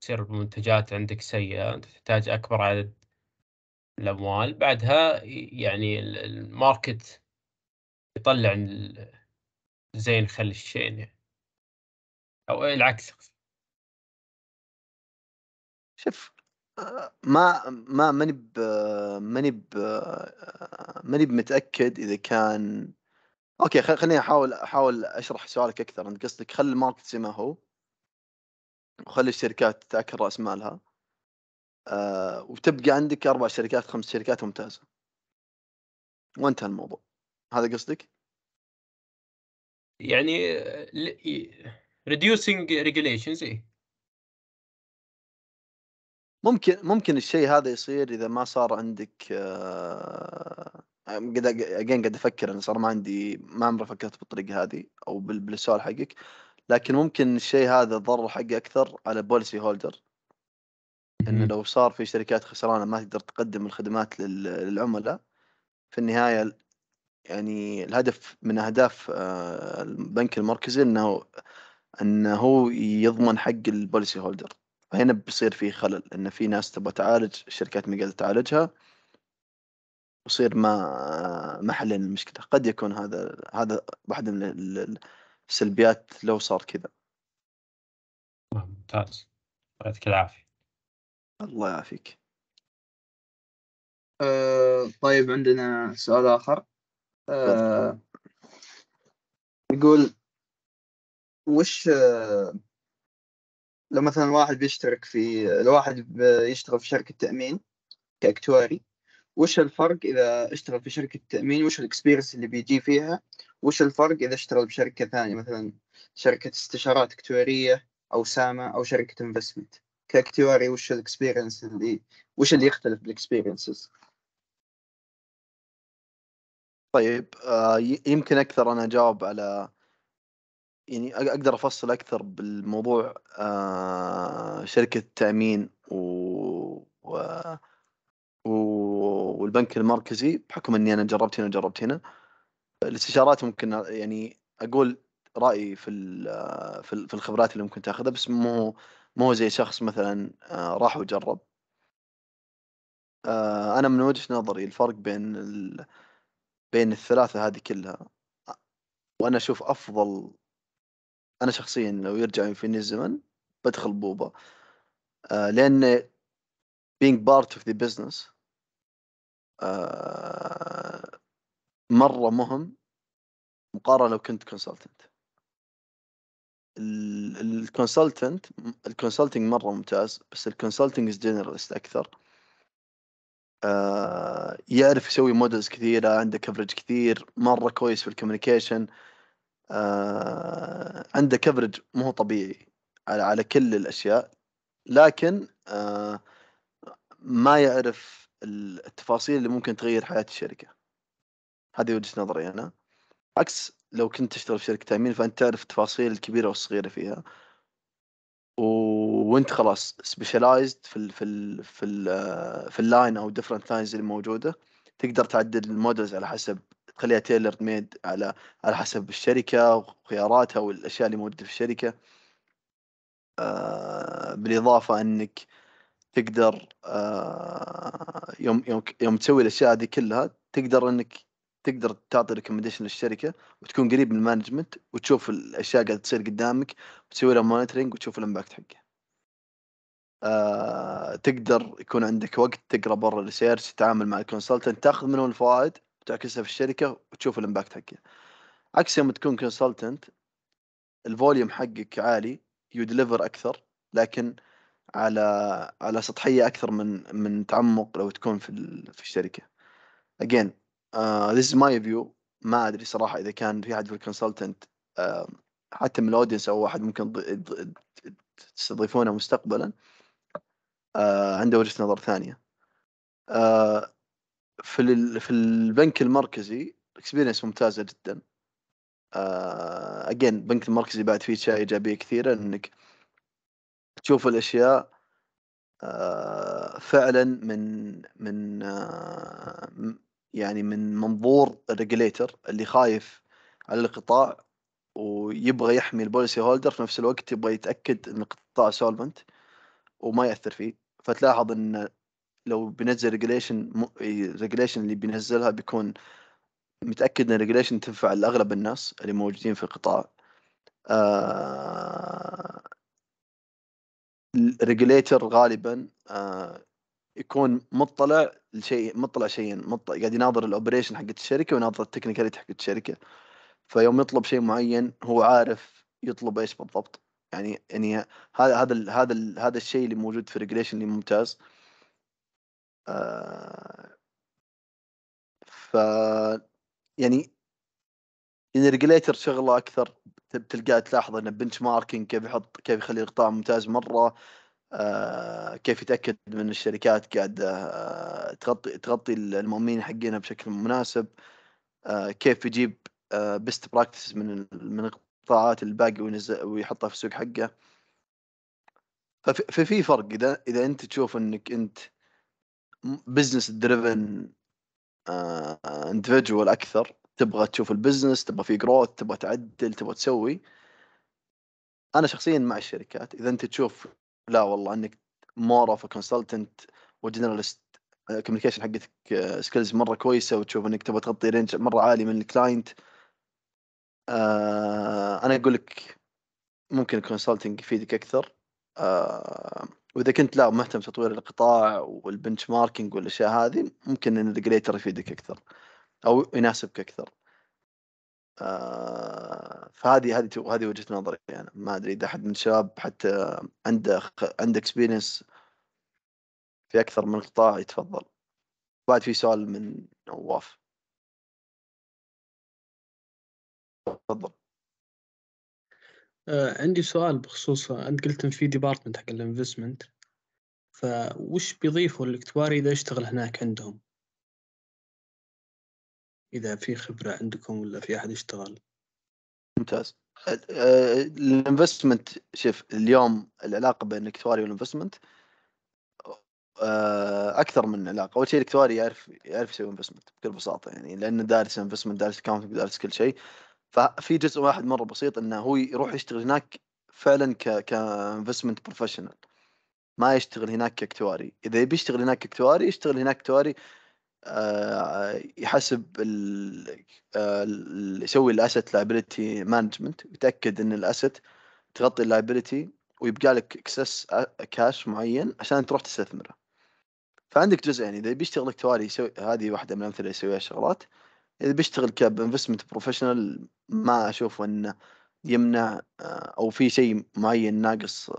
تصير المنتجات عندك سيئة أنت تحتاج أكبر عدد الأموال بعدها يعني الماركت يطلع زين خلي الشين يعني أو إيه العكس شوف آه، ما ما ماني ب ماني ب ماني بمتاكد اذا كان اوكي خليني احاول احاول اشرح سؤالك اكثر انت قصدك خلي الماركت زي ما هو وخلي الشركات تاكل راس مالها آه وتبقى عندك اربع شركات خمس شركات ممتازه وانتهى الموضوع هذا قصدك؟ يعني reducing regulations اي ممكن ممكن الشيء هذا يصير اذا ما صار عندك آه قد قاعد افكر انا صار ما عندي ما عمري فكرت بالطريقه هذه او بالسؤال حقك لكن ممكن الشيء هذا ضر حقه اكثر على بوليسي هولدر انه لو صار في شركات خسرانه ما تقدر تقدم الخدمات للعملاء في النهايه يعني الهدف من اهداف آه، البنك المركزي انه انه هو يضمن حق البوليسي هولدر فهنا بيصير في خلل ان في ناس تبغى تعالج الشركات ما قادره تعالجها ويصير ما ما حلينا المشكله قد يكون هذا هذا واحده من سلبيات لو صار كذا ممتاز يعطيك العافيه الله يعافيك أه طيب عندنا سؤال اخر أه يقول وش أه لو مثلا واحد بيشترك في لو واحد بيشتغل في شركه تامين كاكتواري وش الفرق اذا اشتغل في شركه تامين وش الاكسبيرينس اللي بيجي فيها وش الفرق اذا اشتغل بشركه ثانيه مثلا شركه استشارات اكتواريه او ساما او شركه انفستمنت كاكتواري وش الاكسبيرينس اللي وش اللي يختلف بالاكسبيرينسز طيب آه، يمكن اكثر انا اجاوب على يعني اقدر افصل اكثر بالموضوع آه، شركه التامين و... و... والبنك المركزي بحكم اني انا جربت هنا وجربت هنا آه الاستشارات ممكن يعني اقول رايي في في الخبرات اللي ممكن تاخذها بس مو مو زي شخص مثلا آه، راح وجرب آه، انا من وجهه نظري الفرق بين بين الثلاثه هذه كلها وانا اشوف افضل انا شخصيا لو يرجع فيني الزمن بدخل بوبا آه، لان being part of the business مره مهم مقارنه لو كنت كونسلتنت الكونسلتنت الكونسلتنج مره ممتاز بس الكونسلتنج از جنرالست اكثر آه، يعرف يسوي مودلز كثيره عنده كفرج كثير مره كويس في الكوميونيكيشن آه، عنده كفرج مو طبيعي على على كل الاشياء لكن آه، ما يعرف التفاصيل اللي ممكن تغير حياه الشركه هذه وجهه نظري انا عكس لو كنت تشتغل في شركه تامين فانت تعرف التفاصيل الكبيره والصغيره فيها و... وانت خلاص سبيشلايزد في ال... في ال... في ال... في اللاين او ديفرنت لاينز اللي موجوده تقدر تعدل المودلز على حسب تخليها تيلر ميد على على حسب الشركه وخياراتها والاشياء اللي موجوده في الشركه آه بالاضافه انك تقدر آه يوم يوم يوم تسوي الاشياء هذه كلها تقدر انك تقدر تعطي ريكومديشن للشركه وتكون قريب من المانجمنت وتشوف الاشياء قاعده تصير قدامك وتسوي لها مونيتورنج وتشوف الامباكت حقها. آه، تقدر يكون عندك وقت تقرا برا الريسيرش تتعامل مع الكونسلتنت تاخذ منهم الفوائد وتعكسها في الشركه وتشوف الامباكت حقها. عكس يوم تكون كونسلتنت الفوليوم حقك عالي يو ديليفر اكثر لكن على على سطحيه اكثر من من تعمق لو تكون في في الشركه. اجين ذيس از ماي فيو ما ادري صراحه اذا كان في احد في الكونسلتنت uh, آه، حتى من الاودينس او واحد ممكن تستضيفونه مستقبلا uh, عنده وجهه نظر ثانيه uh, في ال في البنك المركزي اكسبيرينس ممتازه جدا اجين البنك المركزي بعد فيه اشياء ايجابيه كثيره انك تشوف الاشياء فعلا من من يعني من منظور الريجليتر اللي خايف على القطاع ويبغى يحمي البوليسي هولدر في نفس الوقت يبغى يتاكد ان القطاع سولفنت وما ياثر فيه فتلاحظ ان لو بينزل ريجليشن ريجليشن اللي بينزلها بيكون متاكد ان الريجليشن تنفع لاغلب الناس اللي موجودين في القطاع آه... الريجليتر غالبا آه يكون مطلع لشيء مطلع شيئين مطلع قاعد يناظر الاوبريشن حقت الشركه ويناظر التكنيكاليتي حقت الشركه فيوم يطلب شيء معين هو عارف يطلب ايش بالضبط يعني يعني هذا هذا هذا هذا الشيء اللي موجود في ريجريشن اللي ممتاز آه، ف يعني يعني ريجليتر شغله اكثر تلقاه تلاحظ انه بنش ماركينج كيف يحط كيف يخلي القطاع ممتاز مره آه، كيف يتاكد من الشركات قاعده آه، تغطي تغطي المؤمنين حقينها بشكل مناسب آه، كيف يجيب بيست براكتس من من القطاعات الباقي ويحطها في السوق حقه ففي فرق اذا اذا انت تشوف انك انت بزنس دريفن اندفجوال اكثر تبغى تشوف البزنس تبغى فيه جروث تبغى تعدل تبغى تسوي انا شخصيا مع الشركات اذا انت تشوف لا والله انك مور اوف كونسلتنت وجنرالست كوميونيكيشن حقتك سكيلز آه، مره كويسه وتشوف انك تبغى تغطي رينج مره عالي من الكلاينت آه، انا اقول لك ممكن الكونسلتنج يفيدك اكثر آه، واذا كنت لا مهتم بتطوير القطاع والبنش ماركينج والاشياء هذه ممكن ان الريجليتر يفيدك اكثر او يناسبك اكثر آه، فهذه هذه هذه وجهه نظري انا يعني ما ادري اذا حد من الشباب حتى عنده عنده اكسبيرينس في اكثر من قطاع يتفضل بعد في سؤال من نواف تفضل آه عندي سؤال بخصوص انت قلت ان في ديبارتمنت حق الانفستمنت فوش بيضيفوا الاكتواري اذا اشتغل هناك عندهم اذا في خبره عندكم ولا في احد يشتغل ممتاز الانفستمنت شوف اليوم العلاقه بين الاكتواري والانفستمنت آه، اكثر من علاقه اول شيء الاكتواري يعرف يعرف يسوي انفستمنت بكل بساطه يعني لانه دارس انفستمنت دارس اكونتنج دارس كل شيء ففي جزء واحد مره بسيط انه هو يروح يشتغل هناك فعلا ك كانفستمنت بروفيشنال ما يشتغل هناك كاكتواري اذا يبي يشتغل هناك كاكتواري يشتغل هناك اكتواري آه، يحسب آه، يسوي الاسيت لايبلتي مانجمنت يتاكد ان الاسيت تغطي اللايبلتي ويبقى لك اكسس كاش معين عشان تروح تستثمره فعندك جزئين يعني اذا بيشتغل لك توالي يسوي هذه واحده من الامثله اللي يسويها الشغلات اذا بيشتغل انفستمنت بروفيشنال ما اشوف انه يمنع آه، او في شيء معين ناقص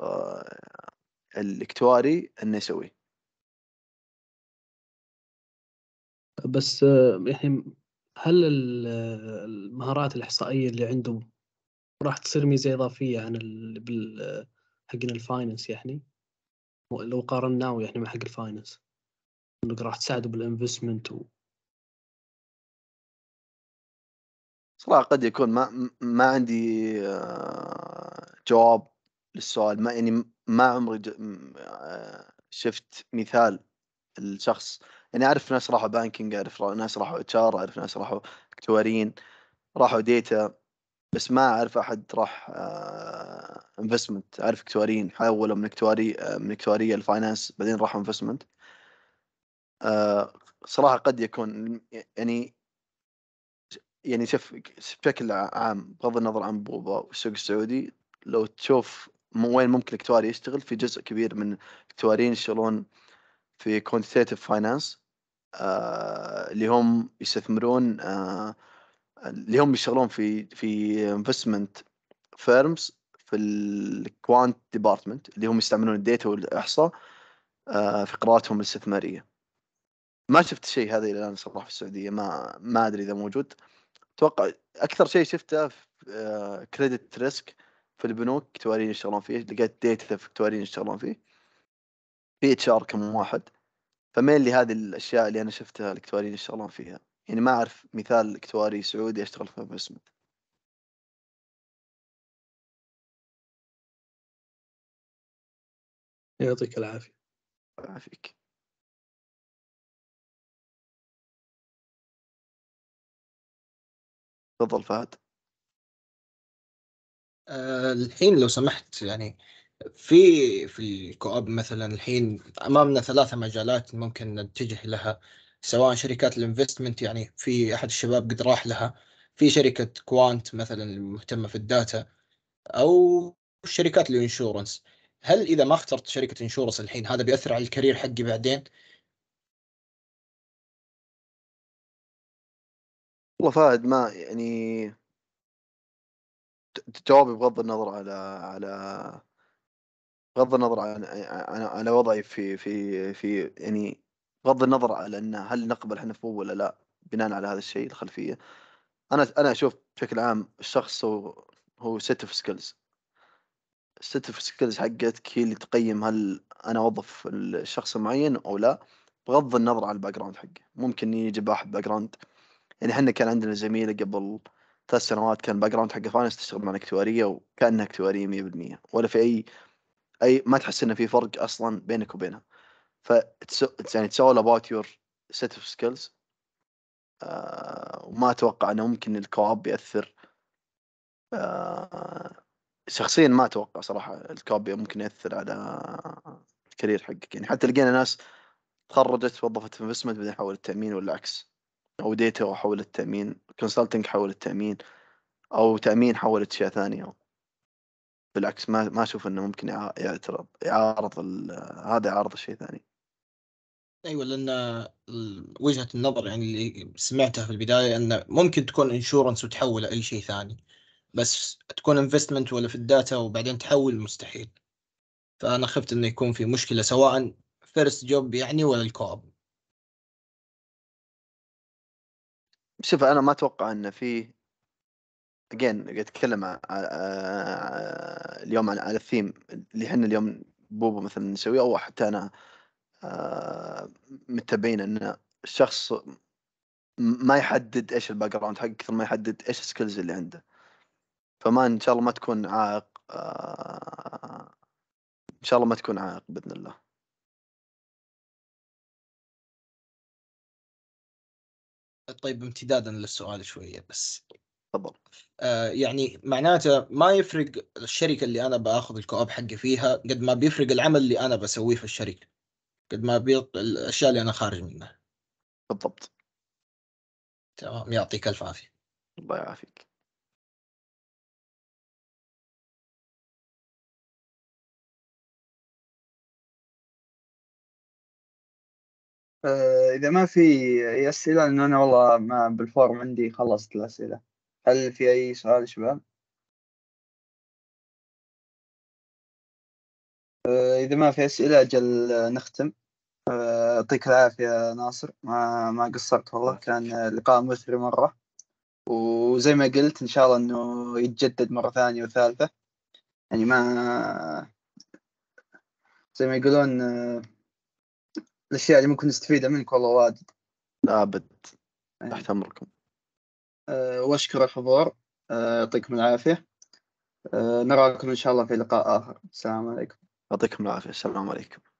الاكتواري انه يسويه بس يعني هل المهارات الإحصائية اللي عنده راح تصير ميزة إضافية عن حقنا الفاينانس يعني لو قارناه يعني مع حق الفاينانس انك راح تساعده بالانفستمنت و... صراحه قد يكون ما ما عندي آه، جواب للسؤال ما يعني ما عمري آه، شفت مثال الشخص يعني اعرف ناس راحوا بانكينج اعرف ناس راحوا اتش ار اعرف ناس راحوا اكتواريين راحوا ديتا بس ما اعرف احد راح انفستمنت آه، اعرف اكتواريين حولوا من اكتواري آه، من اكتواريه الفاينانس بعدين راحوا انفستمنت آه، صراحه قد يكون يعني يعني شوف بشكل عام بغض النظر عن بوبا والسوق السعودي لو تشوف وين ممكن اكتواري يشتغل في جزء كبير من اكتواريين يشتغلون في كوانتيتيف آه، فاينانس اللي هم يستثمرون آه، اللي هم يشتغلون في في انفستمنت فيرمز في الكوانت ديبارتمنت اللي هم يستعملون الديتا والاحصاء آه، في قراراتهم الاستثماريه. ما شفت شيء هذا الى الان صراحه في السعوديه ما ما ادري اذا موجود اتوقع اكثر شيء شفته كريدت ريسك في البنوك كتوارين يشتغلون فيه لقيت ديتا في كتوارين يشتغلون فيه في اتش ار كم واحد فمينلي هذه الاشياء اللي انا شفتها الاكتواريين يشتغلون فيها يعني ما اعرف مثال اكتواري سعودي اشتغل في باسمه يعطيك العافيه يعافيك تفضل فهد آه، الحين لو سمحت يعني في في الكواب مثلا الحين امامنا ثلاثه مجالات ممكن نتجه لها سواء شركات الانفستمنت يعني في احد الشباب قد راح لها في شركه كوانت مثلا المهتمه في الداتا او شركات الانشورنس هل اذا ما اخترت شركه انشورنس الحين هذا بياثر على الكارير حقي بعدين؟ والله فهد ما يعني جوابي بغض النظر على على بغض النظر عن انا وضعي في في في يعني بغض النظر على ان هل نقبل احنا حنفوه ولا لا بناء على هذا الشيء الخلفيه انا انا اشوف بشكل عام الشخص هو هو سيت اوف سكيلز سيت اوف سكيلز حقتك هي اللي تقيم هل انا اوظف الشخص المعين او لا بغض النظر عن الباك جراوند حقه ممكن يجي واحد باك جراوند يعني احنا كان عندنا زميله قبل ثلاث سنوات كان باك جراوند حقه فاينانس تشتغل معنا اكتواريه وكانها اكتواريه 100% ولا في اي اي ما تحس انه في فرق اصلا بينك وبينها ف يعني اتس اول اباوت يور سيت اوف سكيلز وما اتوقع انه ممكن الكواب ياثر آه شخصيا ما اتوقع صراحه الكواب ممكن ياثر على الكارير حقك يعني حتى لقينا ناس تخرجت وظفت انفستمنت بعدين حولت ولا والعكس او ديتا حولت التامين كونسلتنج حولت التامين او تامين حولت اشياء ثانيه بالعكس ما ما اشوف انه ممكن يعترض يعارض هذا يعارض شيء ثاني ايوه لان وجهه النظر يعني اللي سمعتها في البدايه انه ممكن تكون انشورنس وتحول اي شيء ثاني بس تكون انفستمنت ولا في الداتا وبعدين تحول مستحيل فانا خفت انه يكون في مشكله سواء فيرست جوب يعني ولا الكوب شوف انا ما اتوقع انه في اجين اتكلم اليوم على, على الثيم اللي احنا اليوم بوبو مثلا نسويه او حتى انا آه، متبين ان الشخص ما يحدد ايش الباك جراوند حقه كثر ما يحدد ايش السكيلز اللي عنده فما ان شاء الله ما تكون عائق آه، ان شاء الله ما تكون عائق باذن الله طيب امتدادا للسؤال شويه بس تفضل آه يعني معناته ما يفرق الشركه اللي انا باخذ الكواب حقي فيها قد ما بيفرق العمل اللي انا بسويه في الشركه قد ما بيط... الاشياء اللي انا خارج منها بالضبط تمام يعطيك الف عافيه الله يعافيك آه، اذا ما في اي اسئله لان انا والله ما بالفورم عندي خلصت الاسئله هل في أي سؤال يا شباب؟ آه، إذا ما في أسئلة أجل نختم آه، يعطيك العافية ناصر ما ما قصرت والله كان لقاء مثري مرة وزي ما قلت إن شاء الله إنه يتجدد مرة ثانية وثالثة يعني ما زي ما يقولون آه، الأشياء اللي ممكن نستفيدها منك والله واجد لا أبد يعني تحت أمركم آه، واشكر الحضور آه، يعطيكم العافيه آه، نراكم ان شاء الله في لقاء اخر السلام عليكم يعطيكم العافيه السلام عليكم